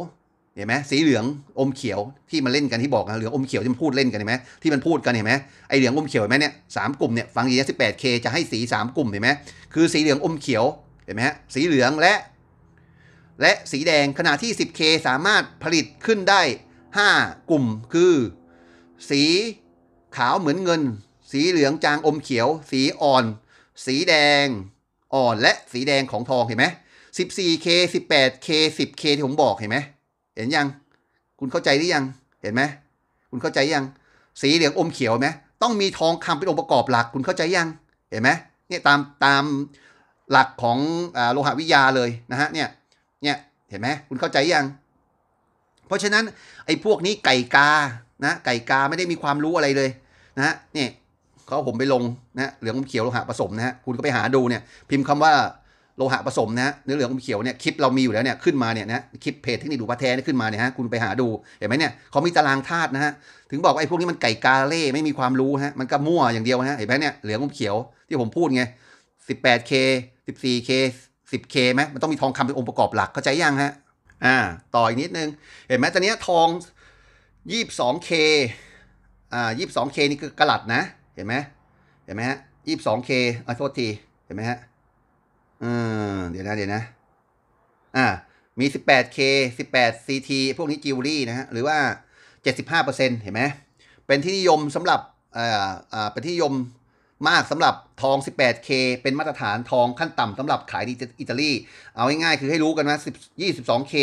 เห็นไหมสีเหลืองอมเขียวที่มันเล่นกันที่บอกนะเหลืองอมเขียวที่มันพูดเล่นกันเห็นไหมที่มันพูดกันเห็นไหมไอเหลืองอมเขียวเห็นไหมเนี่ยสามกลุ่มเนี่ย ฟังดีนะ 18K จะให้สี 3 กลุ่มเห็นไหมคือสีเหลืองอมเขียว เห็นไหมฮะ สีเหลืองและ และสีแดง ขณะที่ 10K สามารถผลิตขึ้นได้ 5 กลุ่ม คือ สีขาวเหมือนเงิน สีเหลืองจางอมเขียว สีอ่อนสีแดงอ่อนและสีแดงของทองเห็นไหม 14K 18K 10K ที่ผมบอกเห็นไหมเห็นยัง คุณเข้าใจหรือยัง เห็นไหมคุณเข้าใจยัง สีเหลืองอมเขียวไหมต้องมีทองคำเป็นองค์ประกอบหลัก คุณเข้าใจยัง เห็นไหมเนี่ยตามตามหลักของโลหะวิทยาเลยนะฮะ เนี่ย เนี่ย เห็นไหมคุณเข้าใจยัง เพราะฉะนั้นไอ้พวกนี้ไก่กา นะ ไก่กาไม่ได้มีความรู้อะไรเลย นะฮะเนี่ยเขาผมไปลงนะเหลืองเขียวโลหะผสมนะฮะคุณก็ไปหาดูเนี่ย พิมพ์คำว่าโลหะผสมนะเนื้อเหลืองเขียวเนี่ยคลิปเรามีอยู่แล้วเนี่ยขึ้นมาเนี่ยนะคลิปเพจเทคนิคดูพัทแท้ขึ้นมาเนี่ยฮะคุณไปหาดูเห็นไหมเนี่ยเขามีตารางธาตุนะฮะถึงบอกว่าไอ้พวกนี้มันไก่กาเล่ ไม่มีความรู้ฮะมันก็มั่วอย่างเดียวฮะเห็นไหมเนี่ยเหลืองเขียวที่ผมพูดไง 18K 14K 10K ไหมมันต้องมีทองคำเป็นองค์ประกอบหลักเข้าใจยังฮะอ่าต่ออีกนิดนึง เห็นไหมตอนนี้ทอง 22K อ่า 22K นี่คือกะลัดนะเห็นไหมเห็นไหมฮะยี่สิบสองเคอ่ะโทษทีเห็นไหมฮะ อืม เดี๋ยวนะ เดี๋ยวนะ อ่า มีสสิิบบแปดเคแปดซีทีพวกนี้จิวเวลรี่นะฮะ หรือว่าเจ็ดสิบห้าเปอร์์เเซ็นตห็นไหม เป็นที่นิยมสำหรับอ่าอ่า เป็นที่นิยมมากสำหรับทองสิบแปดเคเป็นมาตรฐานทองขั้นต่ำสำหรับขายในอิตาลี เอาง่ายๆ คือให้รู้กันนะสสิบยี่ิบสองเค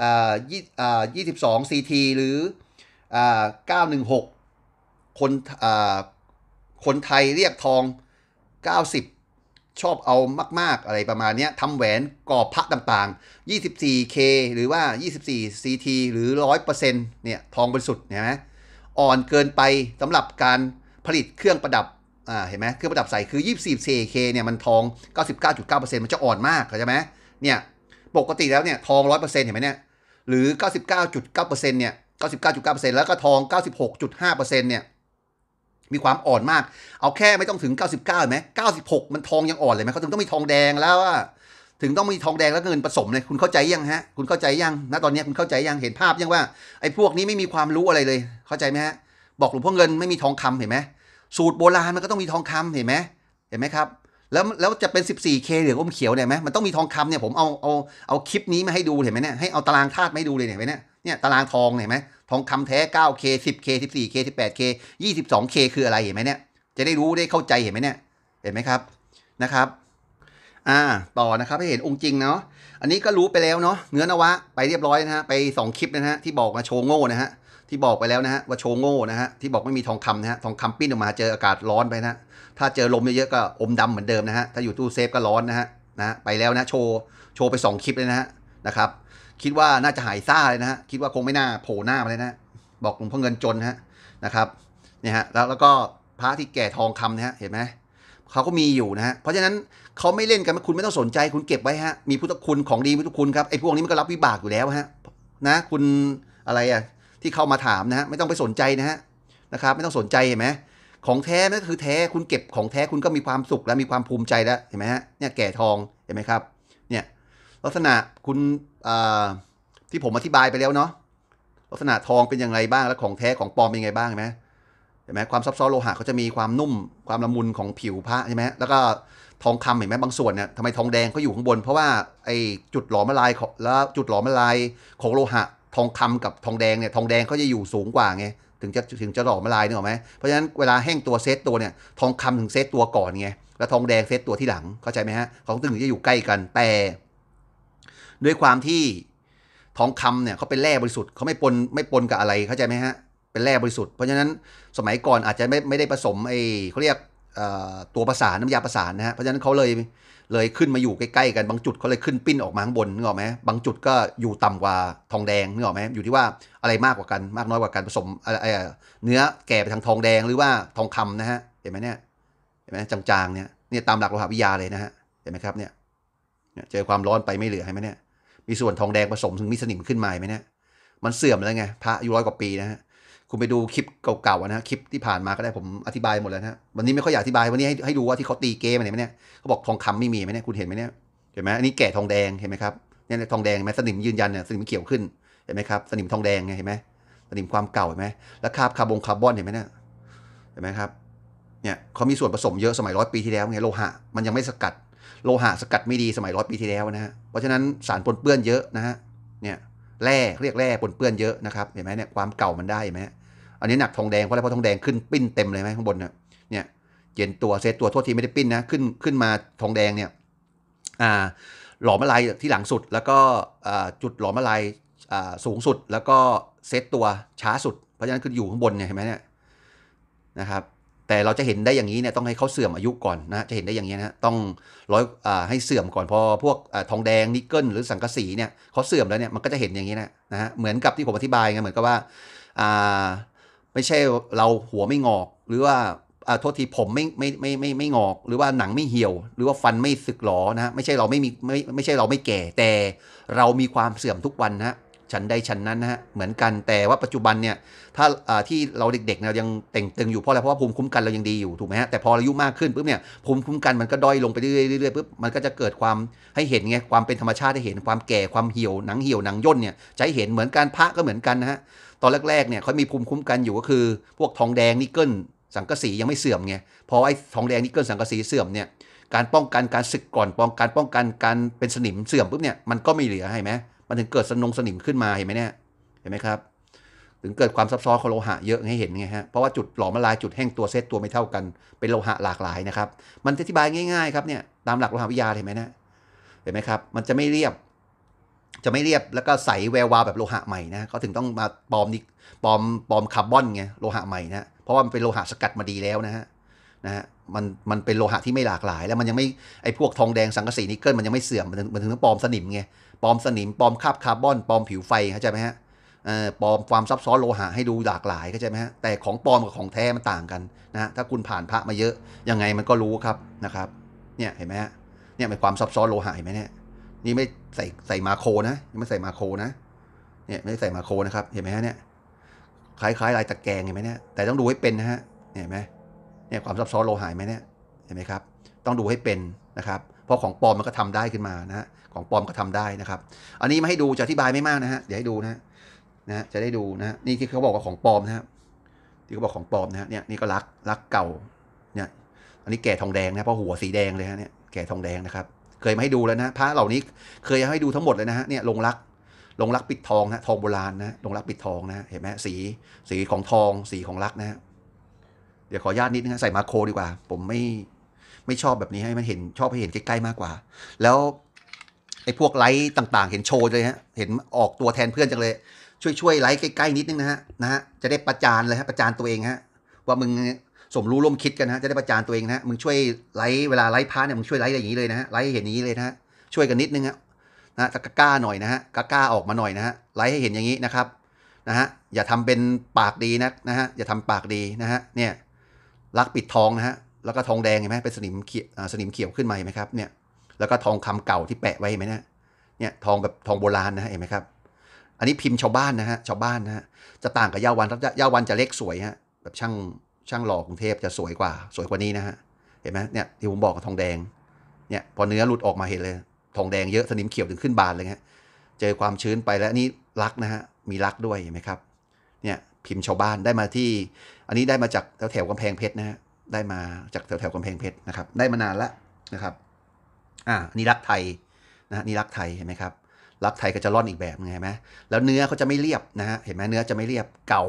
อ่ายยีี่่่ออาสสิบงซีทีหรือ อ่าเก้าหนึ่งหกคนอ่าคนไทยเรียกทอง 90 ชอบเอามาก ๆอะไรประมาณนี้ทำแหวนกอบพระต่างๆ 24K หรือว่า 24CT หรือ 100%เนี่ยทองบริสุทธิ์เห็นไหมอ่อนเกินไปสำหรับการผลิตเครื่องประดับ อ่าเห็นไหมเครื่องประดับใสคือ 24K เนี่ยมันทอง 99.9%มันจะอ่อนมากเข้าใจไหมเนี่ยปกติแล้วเนี่ยทอง 100%เห็นไหมเนี่ย หรือ 99.9%เนี่ย 99.9%แล้วก็ทอง 96.5%เนี่ยมีความอ่อนมาก เอาแค่ไม่ต้องถึง 99เห็นไหม96 มันทองยังอ่อนเลยไหมเขาถึงต้องมีทองแดงแล้วว่า ถึงต้องมีทองแดงแล้วเงินผสมเลยคุณเข้าใจยังฮะ คุณเข้าใจยังนะตอนนี้คุณเข้าใจยังเห็นภาพยังว่า ไอ้พวกนี้ไม่มีความรู้อะไรเลยเข้าใจไหมฮะ บอกหลวงพ่อเงินไม่มีทองคำเห็นไหมสูตรโบราณมันก็ต้องมีทองคำเห็นไหมเห็นไหมครับ แล้วแล้วจะเป็น 14K เหลืองอมเขียวเนี่ยไหมมันต้องมีทองคำเนี่ยผมเอาเอาเอาคลิปนี้มาให้ดูเห็นไหมเนี่ย ให้เอาตารางธาตุมาให้ดูเลยเนี่ยไหมเนี่ยเนี่ยตารางทองเห็นไหมทองคำแท้ 9K 10K 14K 18K 22K คืออะไรเห็นไหมเนี่ย จะได้รู้ได้เข้าใจเห็นไหมเนี่ย เห็นไหมครับ นะครับ อ่า ต่อนะครับให้เห็นองค์จริงเนาะ อันนี้ก็รู้ไปแล้วเนาะเนื้อนวะไปเรียบร้อยนะฮะ ไป2คลิปนะฮะที่บอกมาโชว์โง่นะฮะ ที่บอกไปแล้วนะฮะว่าโชว์โง่นะฮะ ที่บอกไม่มีทองคำนะฮะทองคำปิ้นออกมาเจออากาศร้อนไปนะ ถ้าเจอลมเยอะๆก็อมดำเหมือนเดิมนะฮะ ถ้าอยู่ตู้เซฟก็ร้อนนะฮะ นะ ไปแล้วนะ โชว์ โชว์ไป2คลิปเลยนะฮะ นะครับคิดว่าน่าจะหายซ่าเลยนะฮะ คิดว่าคงไม่น่าโผล่หน้ามาเลยนะ บอกหลวงพ่อเงินจนฮะนะครับ เนี่ยฮะ แล้วแล้วก็พระที่แก่ทองคำนะฮะ เห็นไหม เขาก็มีอยู่นะฮะ เพราะฉะนั้นเขาไม่เล่นกัน คุณไม่ต้องสนใจ คุณเก็บไว้ฮะ มีพุทธคุณของดีพุทธคุณครับ ไอ้พวกนี้มันก็รับวิบากอยู่แล้วฮะ นะ คุณอะไรอ่ะที่เข้ามาถามนะฮะ ไม่ต้องไปสนใจนะฮะ นะครับ ไม่ต้องสนใจเห็นไหมของแท้นั่นคือแท้คุณเก็บของแท้คุณก็มีความสุขแล้วมีความภูมิใจแล้ว เห็นไหมฮะ เนี่ยแก่ทองเห็นไหมครับ เนี่ยลักษณะคุณที่ผมอธิบายไปแล้วเนาะลักษณะทองเป็นยังไงบ้างและของแท้ของปลอมเป็นยังไงบ้างไหมเห็นไหมความซับซ้อนโลหะเขาจะมีความนุ่มความละมุนของผิวพระใช่ไหมแล้วก็ทองคำเห็นไหมบางส่วนเนี่ยทำไมทองแดงเขาอยู่ข้างบน เพราะว่าไอ้จุดหลอมละลายแล้วจุดหลอมละลายของโลหะ ทองคำกับทองแดงเนี่ยทองแดงเขาจะอยู่สูงกว่าไงถึงจะถึงจะหล่อมะลายเนี่ยหรอไหมเพราะฉะนั้นเวลาแห้งตัวเซตตัวเนี่ยทองคำถึงเซตตัวก่อนไงแล้วทองแดงเซตตัวที่หลังเข้าใจไหมฮะของึงจะอยู่ใกล้กันแต่ด้วยความที่ทองคำเนี่ยเขาเป็นแร่บริสุทธิ์เขาไม่ปนไม่ปนกับอะไรเข้าใจไหมฮะเป็นแร่บริสุทธิ์เพราะฉะนั้นสมัยก่อนอาจจะไม่ไม่ได้ผสมไอ้เขาเรียกตัวประสานน้ำยาประสานนะฮะเพราะฉะนั้นเขาเลยเลยขึ้นมาอยู่ใกล้ๆกันบางจุดเขาเลยขึ้นปิ้นออกมาข้างบนนึกออกไหมบางจุดก็อยู่ต่ำกว่าทองแดงนึกออกไหมอยู่ที่ว่าอะไรมากกว่ากันมากน้อยกว่ากันผสมเนื้อแก่ไปทางทองแดงหรือว่าทองคำานะฮะเห็นไหมเนี่ยเห็นไหมจางๆเนี่ยเนี่ยตามหลักโลหะวิทยาเลยนะฮะเห็นไหมครับเนี่ยเจอความร้อนไปไม่เหลือเห็นไหมเนี่ยมีส่วนทองแดงผสมถึงมีสนิมขึ้นมาไหมเนี่ยมันเสื่อมแล้วไงพระอยู่ร้อยกว่าปีนะฮะคุณไปดูคลิปเก่าๆนะะคลิปที่ผ่านมาก็ได้ผมอธิบายหมดแล้วนะวันนี้ไม่ค่อยอยากอธิบายวันนี้ให้ให้ดูว่าที่เขาตีเกมอะไรไหมเนี่ยเขาบอกทองคำไม่มีไหมเนี่ยคุณเห็นไหมเนี่ยเห็นไหมอันนี้แก่ทองแดงเห็นไหมครับเนี่ยทองแดงไหมสนิมยืนยันเนี่ยสนิมเขียวขึ้นเห็นไหมครับสนิมทองแดงไงเห็นไหมสนิมความเก่าเห็นไหมแล้วคาบคาร์บอนคาร์บอนเห็นไหมเนี่ยเห็นไหมครับเนี่ยเขามีส่วนผสมเยอะสมัยร้อยปีที่แล้วไงโลหะมันยังไม่สกัดโลหะสกัด ไม่ดีสมัยร้อยปีที่แล้ว นะฮะ เพราะฉะนั้นสารปนเปื้อนเยอะนะฮะ เนี่ย แร่ เรียกแร่ปนเปื้อนเยอะนะครับ เห็นไหมเนี่ยความเก่ามันได้เห็นไหมอันนี้หนักทองแดง เพราะอะไร เพราะทองแดงขึ้นปิ้นเต็มเลยไหมข้างบนเนี่ย เนี่ยเย็นตัวเซตตัวโทษทีไม่ได้ปิ้นนะ ขึ้น ขึ้นมาทองแดงเนี่ยอ่าหลอมละลายที่หลังสุดแล้วก็จุดหลอมละลายสูงสุดแล้วก็เซตตัวช้าสุด เพราะฉะนั้นคืออยู่ข้างบนเนี่ยเห็นไหมเนี่ยนะครับแต่เราจะเห็นได้อย่างนี้เนี่ยต้องให้เขาเสื่อมอายุก่อนนะจะเห็นได้อย่างนี้นะ ต้องร้อยอให้เสื่อมก่อน พอพวกอทองแดง นิกเกิลหรือสังกะสีเนี่ยเขาเสื่อมแล้วเนี่ยมันก็จะเห็นอย่างนี้นะนะฮะเหมือนกับที่ผมอธิบายไงเหมือนกับว่าอ่า ไม่ใช่เราหัวไม่งอก หรือว่าอ่าโทษทีผมไม่ไม่ไม่ไม่ไม่งอก หรือว่าหนังไม่เหี่ยว หรือว่าฟันไม่สึกหรอนะไม่ใช่เราไม่มีไม่ไม่ใช่เราไม่แก่แต่เรามีความเสื่อมทุกวันนะชั้นใด ชั้นนั้นนะฮะเหมือนกันแต่ว่าปัจจุบันเนี่ยถ้าที่เราเด็กๆเรายังเต่งตึงอยู่เพราะอะไรเพราะว่าภูมิคุ้มกันเรายังดีอยู่ถูกไหมฮะแต่พออายุมากขึ้นปุ๊บเนี่ยภูมิคุ้มกันมันก็ด้อยลงไปเรื่อยๆปุ๊บมันก็จะเกิดความให้เห็นไง ความเป็นธรรมชาติให้เห็นความแก่ความเหี่ยวหนังเหี่ยวหนังย่นเนี่ยจะเห็นเหมือนการพระก็เหมือนกันนะฮะตอนแรกๆเนี่ยเขามีภูมิคุ้มกันอยู่ก็คือ พวกทองแดงนิกเกิลสังกะสียังไม่เสื่อมไงพอไอ้ทองแดงนิกเกิลสังกะสีเสื่อมเนี่ยการป้องกันการสึกก่อนป้องกันป้องกันการเป็นสนิมเสื่อมปุ๊บเนี่ยมันก็ไม่เหลือให้ไหมมันถึงเกิดสนงสนิมขึ้นมาเห็นไหมเนี่ย เห็นไหมครับ ถึงเกิดความซับซ้อนของโลหะเยอะให้เห็นไงฮะ เพราะว่าจุดหลอมละลายจุดแห้งตัวเซตตัวไม่เท่ากัน เป็นโลหะหลากหลายนะครับ มันอธิบายง่ายๆครับเนี่ย ตามหลักโลหะวิทยาเห็นไหมเนี่ย เห็นไหมครับ มันจะไม่เรียบ จะไม่เรียบแล้วก็ใสแวววาวแบบโลหะใหม่นะเขาถึงต้องมาปลอมนิปลอมปลอมคาร์บอนไง โลหะใหม่นะ เพราะว่ามันเป็นโลหะสกัดมาดีแล้วนะฮะ นะฮะมันมันเป็นโลหะที่ไม่หลากหลาย แล้วมันยังไม่ไอพวกทองแดงสังกะสีนิกเกิลมันยังไม่เสื่อม มันถึงมันถึงต้องปลอมสนิมไงปลอมสนิมปลอมคาบคาร์บอนปลอมผิวไฟเข้าใจไหมฮะเอ่อปลอมความซับซ้อนโลหะให้ดูหลากหลายเข้าใจไหมฮะแต่ของปลอมกับของแท้มันต่างกันนะฮะถ้าคุณผ่านพระมาเยอะ ยังไงมันก็รู้ครับนะครับเนี่ยเห็นไหมฮะเนี่ยเป็นความซับซ้อนโลหะเห็นไหมเนี่ยนี่ไม่ใส่ใส่มาโคนะยังไม่ใส่มาโคนะเนี่ยไม่ใส่มาโคนะครับเห็นไหมฮะเนี่ยคล้ายๆลายตะแกรงเห็นไหมเนี่ยแต่ต้องดูให้เป็นนะฮะเห็นไหมเนี่ยความซับซ้อนโลหะไหมเนี่ยเห็นไหมครับต้องดูให้เป็นนะครับ เพราะของปลอมมันก็ทำได้ขึ้นมานะของปลอมก็ทำได้นะครับ อันนี้มาให้ดูจะอธิบายไม่มากนะฮะ เดี๋ยวให้ดูนะนะ จะได้ดูนะนี่ที่เขาบอกว่าของปลอมนะครับที่เขาบอกของปลอมนะฮะเนี่ยนี่ก็รักรักเก่าเนี่ย อันนี้แก่ทองแดงนะเพราะหัวสีแดงเลยฮะเนี่ยแก่ทองแดงนะครับ เคยมาให้ดูแล้วนะพระเหล่านี้เคยให้ดูทั้งหมดเลยนะฮะเนี่ยลงรักลงรักปิดทองนะทองโบราณนะลงรักปิดทองนะ เห็นไหมสีสีของทอง สีของรักนะเดี๋ยวขอญาตนิดนึงใส่มาโครดีกว่า ผมไม่ไม่ชอบแบบนี้ให้มันเห็นชอบให้เห็นใกล้ๆมากกว่า แล้วไอ้พวกไลท์ต่างๆ เห็นโชว์เลยฮะเห็นออกตัวแทนเพื่อนจังเลย ช่วยช่วยไลท์ใกล้ๆนิดนึงนะฮะนะฮะจะได้ประจานเลยฮะประจานตัวเองฮะ ว่ามึงสมรู้ร่วมคิดกันนะจะได้ประจานตัวเองนะมึงช่วยไลฟ์เวลาไลฟ์พาร์ทเนี่ยมึงช่วยไลฟ์อย่างนี้เลยนะฮะไลฟ์เห็นอย่างนี้เลยนะฮะช่วยกันนิดนึงฮะนะกะก้าหน่อยนะฮะกล้าออกมาหน่อยนะฮะไลฟ์ให้เห็นอย่างนี้นะครับนะฮะอย่าทำเป็นปากดีนะนะฮะอย่าทำปากดีนะฮะเนี่ยลักปิดทองนะฮะ แล้วก็ทองแดงเห็นไหมเป็นสนิมเขียวสนิมเขียวขึ้นมาเห็นไหมครับ เนี่ย แล้วก็ทองคำเก่าที่แปะไว้เห็นไหมเนี่ยเนี่ย ทองแบบทองโบราณนะเห็นไหมครับ อันนี้พิมพ์ชาวบ้านนะฮะ ชาวบ้านนะฮะ จะต่างกับย่าวันย่าวันจะเล็กสวยฮะ แบบช่าง ช่างหล่อกรุงเทพจะสวยกว่า สวยกว่านี้นะฮะ เห็นไหมเนี่ย ที่ผมบอกกับทองแดง เนี่ย พอเนื้อหลุดออกมาเห็นเลย ทองแดงเยอะสนิมเขียวถึงขึ้นบานเลยฮะ เจอความชื้นไปแล้วนี่รักนะฮะ มีรักด้วยเห็นไหมครับ เนี่ยพิมพ์ชาวบ้านได้มาที่ อันนี้ได้มาจากแถวแถวกำแพงเพชรนะฮะได้มาจากแถวแถวกำแพงเพชรนะครับ ได้มานานแล้วนะครับอ่านี่รักไทยนะนี่รักไทยเห็นไหมครับรักไทยก็จะร่อนอีกแบบไงไหมแล้วเนื้อเขาจะไม่เรียบนะฮะเห็นไหมเนื้อจะไม่เรียบเก่า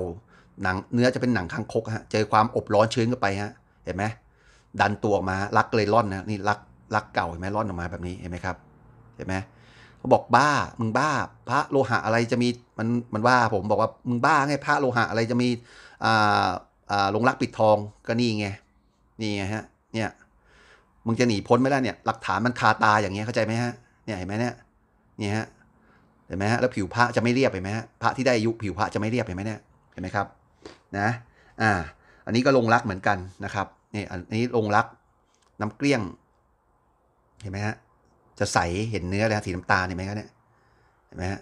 หนังเนื้อจะเป็นหนังคางคกฮะเจอความอบร้อนชื้นเข้าไปฮะเห็นไหมดันตัวออกมารักเลยร่อนนะนี่รักรักเก่าเห็นไหมร่อนออกมาแบบนี้เห็นไหมครับเห็นไหมขาบอกบ้ามึงบ้า พระโลหะอะไรจะมีมันมันว่า ผมบอกว่ามึงบ้าไงพระโลหะอะไรจะมีอ่าอ่าลงรักปิดทองก็นี่ไงนี่ไงฮะเนี่ยมึงจะหนีพ้นไม่ได้เนี่ย หลักฐานมันคาตาอย่างเงี้ยเข้าใจไหมฮะเนี่ยเห็นไหมเนี่ยเนี่ยฮะเห็นไหมฮะแล้วผิวพระจะไม่เรียบเห็นไหมฮะพระที่ได้อายุผิวพระจะไม่เรียบเห็นไหมเนี่ยเห็นไหมครับ นะ อ่า อันนี้ก็ลงรักเหมือนกันนะครับนี่อันนี้ลงรักน้ำเกลี้ยง เห็นไหมฮะจะใสเห็นเนื้อเลยครับสีน้ำตาลเห็นไหมครับเนี่ยเห็นไหมฮะ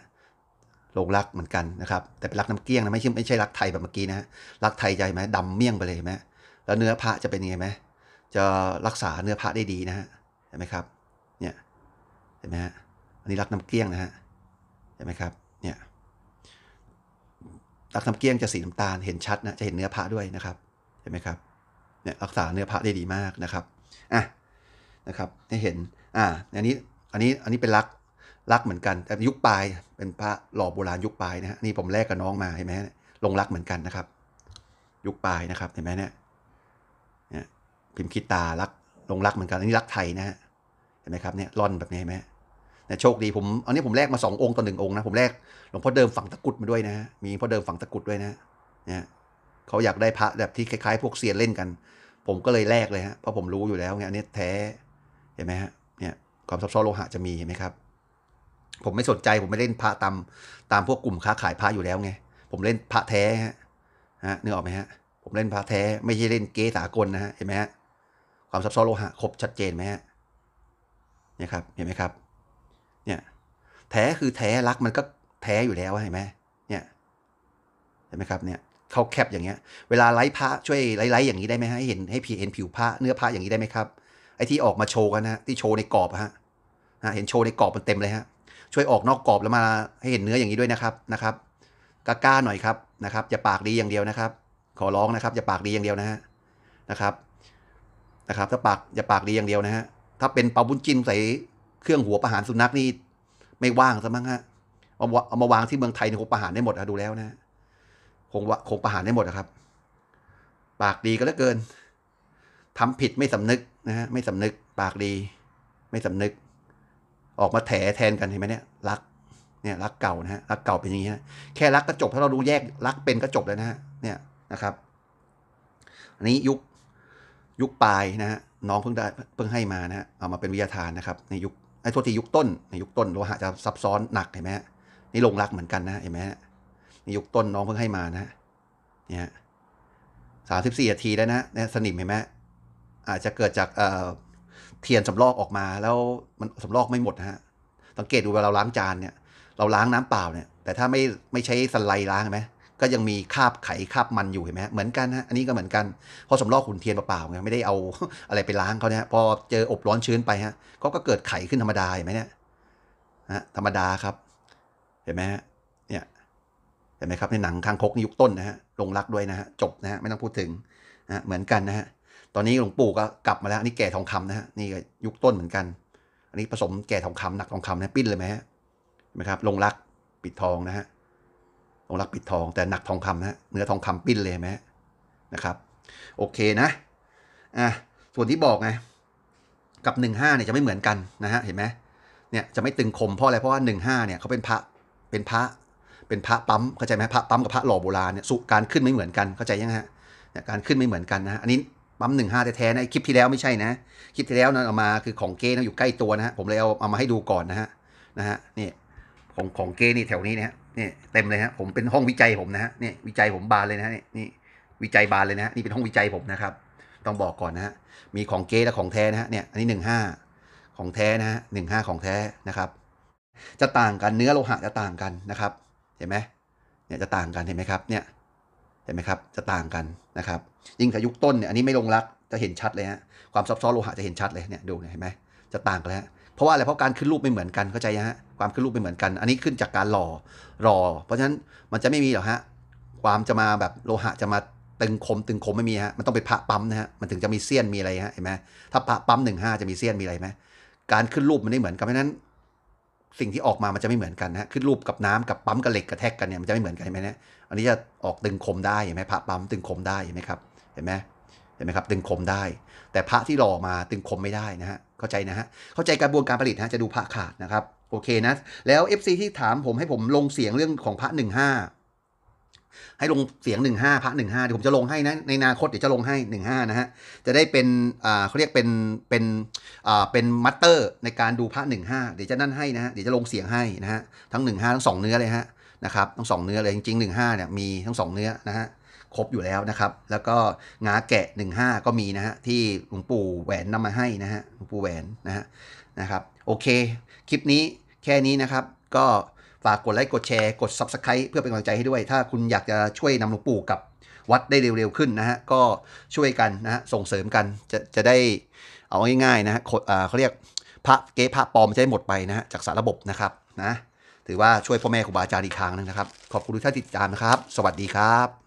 ลงรักเหมือนกันนะครับแต่เป็นรักน้ำเกี้ยงนะไม่ใช่ไม่ใช่รักไทยแบบเมื่อกี้นะฮะรักไทยจหไหมดำเมี่ยงไปเลยเห็นไหมแล้วเนื้อพระจะเป็นยังไงไหมจะรักษาเนื้อพระได้ดีนะฮะเห็นไหมครับเนี่ยเห็นไหมฮะอันนี้รักน้ำเกี้ยงนะฮะเห็นไหมครับเนี่ยรักน้ำเกี้ยงจะสีน้ำตาลเห็นชัดนะจะเห็นเนื้อพระด้วยนะครับเห็นไหมครับเนี่ยรักษาเนื้อพระได้ดีมากนะครับอ่ะนะครับให้เห็นอ่าอันนี้อันนี้อันนี้เป็นลักลักเหมือนกันแต่ยุคปลายเป็นพระหล่อโบราณยุคปลายนะฮะนี่ผมแลกกับน้องมาเห็นไหมลงรักเหมือนกันนะครับ ยุคปลายนะครับเห็นไหมเนี่ยพิมพ์คิตารักลงรักเหมือนกัน อันนี้รักไทยนะฮะเห็นไหมครับเนี่ยร่อนแบบนี้เห็นไหมนะโชคดีผมอันนี้ผมแลกมาสององค์ต่อหนึ่งองค์นะผมแลกหลวงพ่อเดิมฝังตะกุดมาด้วยนะฮะมีพ่อเดิมฝังตะกุดด้วยนะเนี่ยเขาอยากได้พระแบบที่คล้ายๆ พวกเซียนเล่นกัน ผมก็เลยแลกเลยฮะเพราะผมรู้อยู่แล้วไงอันนี้แท้เห็นไหมฮะความซับซ้อนโลหะจะมีเห็นไหมครับ ผมไม่สนใจผมไม่เล่นพระตามตามพวกกลุ่มค้าขายพระอยู่แล้วไงผมเล่นพระแท้ฮะเนื้อออกไหมฮะผมเล่นพระแท้ไม่ใช่เล่นเกสากลนะฮะเห็นไหมฮะความซับซ้อนโลหะครบชัดเจนไหมฮะเนี่ยครับเห็นไหมครับเนี่ยแท้คือแท้รักมันก็แท้อยู่แล้วเห็นไหมเนี่ยเห็นไหมครับเนี่ยเขาแคบอย่างเงี้ยเวลาไลฟ์พระช่วยไลฟ์อย่างนี้ได้ไหมให้เห็นให้ีเห็นผิวพระเนื้อพระอย่างนี้ได้ไหมครับไอ้ที่ออกมาโชว์กันนะที่โชว์ในกรอบฮะเห็นโชว์ ในกรอบมันเต็มเลยฮะช่วยออกนอกกรอบแล้วมาให้เห็นเนื้ออย่างนี้ด้วยนะครับนะครับกล้าๆหน่อยครับนะครับอย่าปากดี อย่างเดียวนะครับ ขอร้องนะครับอย่าปากดีอย่างเดียวนะฮะนะครับนะครับ ถ้าปากอย่าปากดีอย่างเดียวนะฮะถ้าเป็นเปาบุญจินใส่เครื่องหัวประหารสุนัขนี่ไม่ว่างซะมั้งฮะเอาเอามาวางที่เมืองไทยในคงประหารได้หมดอะดูแล้วนะคงคงประหารได้หมดนะครับ ปากดีก็เหลือเกินทำผิดไม่สำนึกนะฮะไม่สำนึก ปากดี ไม่สำนึก ออกมาแถแทนกันเห็นไหมเนี่ยรักเนี่ยรักเก่านะฮะรักเก่าเป็นอย่างนี้นะแค่รักก็จบถ้าเรารู้แยกรักเป็นก็จบแล้วนะฮะเนี่ยนะครับ อันนี้ยุคยุคปลายนะฮะน้องเพิ่งได้เพิ่งให้มานะฮะเอามาเป็นวิทยาทานนะครับในยุคไอ้ทวทียุคต้นในยุคต้นโลหะจะซับซ้อนหนักเห็นไหมนี่ลงรักเหมือนกันนะเห็นไหมในยุคต้นน้องเพิ่งให้มานะเนี่ยสามสิบสี่นาทีแล้วนะเนี่ยสนิมเห็นไหมอาจจะเกิดจากเทียนสำรอก ออกมาแล้วมันสำรอก ไม่หมดนะฮะสังเกตดูเวลาเราล้างจานเนี่ย เราล้างน้ำเปล่าเนี่ยแต่ถ้าไม่ไม่ใช้สไลด์ล้างเห็นไหมก็ยังมีคาบไขคาบมันอยู่เห็นไหมเหมือนกันฮะอันนี้ก็เหมือนกันพอสำรอกขุนเทียนเปล่าๆไงไม่ได้เอาอะไรไปล้างเขาเนี่ยพอเจออบร้อนชื้นไปฮะก็ก็เกิดไขขึ้นธรรมดาเห็นไหมเนี่ยฮะธรรมดาครับ เห็นไหมฮะเนี่ยเห็นไหมครับในหนังคางคกยุคต้นนะฮะ ลงรักด้วยนะฮะจบนะฮะไม่ต้องพูดถึงนะเหมือนกันนะฮะตอนนี้หลวงปู่ก็กลับมาแล้วนี่แก่ทองคำนะฮะนี่ก็ยุคต้นเหมือนกัน อันนี้ผสมแก่ทองคำหนักทองคำนะปิ้นเลยไหมฮะนไหมครับลงรักปิดทองนะฮะลงรักปิดทอง แต่หนักทองคำนะเนื้อทองคำปิ้นเลยไหมนะครับโอเคนะอ่ะส่วนที่บอกไงกับ1าเนี่ยจะไม่เหมือนกันนะฮะเห็นไหมเนี่ยจะไม่ตึงคมเพราะอะไรเพราะว่า1าเนี่ยเขาเป็นพระ เป็นพระเป็นพระปั๊มเข้าใจไหมพระปั๊มกับพระหล่อโบราณเนี่ยสุการขึ้นไม่เหมือนกันเข้าใจยังฮะการขึ้นไม่เหมือนกันนะฮะอันนี้ปั๊มหนึ่งห้าแท้ๆนะคลิปที่แล้วไม่ใช่นะคลิปที่แล้วนะเอามาคือของเก้นะอยู่ใกล้ตัวนะฮะผมเลยเอาเอามาให้ดูก่อนนะฮะนะฮะนี่ของของเก้นี่แถวนี้นะฮะนี่เต็มเลยฮะผมเป็นห้องวิจัยผมนะฮะนี่วิจัยผมบานเลยนะฮะนี่นี่วิจัยบานเลยนะะนี่เป็นห้องวิจัยผมนะครับ ต้องบอกก่อนนะฮะมีของเก้และของแท้นะฮะเนี่ยอันนี้หนึ่งห้าของแท้นะฮะหนึ่งห้าของแท้นะครับ จะต่างกันเนื้อโลหะจะต่างกันนะครับ เห็นไหมเนี่ยจะต่างกันเห็นไหมครับ เนี่ยเห็นไหมครับ จะต่างกันนะครับยิ่งถ้ายุคต้นเนี่ยอันนี้ไม่ลงรักจะเห็นชัดเลยฮะความซับซ้อนโลหะจะเห็นชัดเลยเนี่ยดูเห็นไหมจะต่างกันแล้วเพราะว่าอะไรเพราะการขึ้นรูปไม่เหมือนกันเข้าใจฮะความขึ้นรูปไม่เหมือนกัน อันนี้ขึ้นจากการหล่อรอเพราะฉะนั้นมันจะไม่มีหรอกฮะความจะมาแบบโลหะจะมาตึงคมตึงคมไม่มีฮะมันต้องไปพระปั๊มนะฮะมันถึงจะมีเสี้ยนมีอะไรฮะเห็นไหมถ้าพระปั๊มหนึ่งห้าจะมีเสี้ยนมีอะไรไหมการขึ้นรูปมันไม่เหมือนกันเพราะฉะนั้นสิ่งที่ออกมา มันจะไม่เหมือนกันนะขึ้นรูปกับน้ำกับปั๊มกับเหล็กกับแท็กกันเนี่ย มันจะไม่เหมือนกันใช่ไหมเนี่ย อันนี้จะออกตึงคมได้เห็นไหมพระปั๊มตึงคมได้เห็นไหมครับ เห็นไหมเห็นไหมครับตึงคมได้ แต่พระที่หล่อมาตึงคมไม่ได้นะฮะ เข้าใจนะฮะ เข้าใจกระบวนการผลิตนะจะดูพระขาดนะครับ โอเคนะ แล้ว FC ที่ถามผมให้ผมลงเสียงเรื่องของพระหนึ่งห้าให้ลงเสียง 15พระ15เดี๋ยวผมจะลงให้นะในอนาคตเดี๋ยวจะลงให้ 15นะฮะจะได้เป็นอ่าเขาเรียกเป็นเป็นอ่าเป็นมัตเตอร์ ในการดูพระ15เดี๋ยวจะนั่นให้นะฮะเดี๋ยวจะลงเสียงให้นะฮะทั้ง 15 ทั้ง2เนื้อเลยฮะนะครับทั้ง2เนื้อเลยจริงๆ15เนี่ยมีทั้ง 2 เนื้อนะฮะครบอยู่แล้วนะครับ แล้วก็งาแกะ 15 ก็มีนะฮะที่หลวงปู่แหวนนำมาให้นะฮะหลวงปู่แหวนนะฮะนะครับโอเคคลิปนี้แค่นี้นะครับก็ากกดไลค์กดแชร์กด Subscribe เพื่อเป็นกำลังใจให้ด้วย ถ้าคุณอยากจะช่วยนำหลวงปู่กับวัดได้เร็วๆขึ้นนะฮะ ก็ช่วยกันนะฮะ ส่งเสริมกันจะจะได้เอาง่ายๆนะฮะเขาเรียกพระเก๊พระปอมจะได้หมดไปนะฮะจากสารระบบนะครับนะ ถือว่าช่วยพ่อแม่ครูบาอาจารย์อีกทางนึงนะครับ ขอบคุณทุกท่านติดตามนะครับ สวัสดีครับ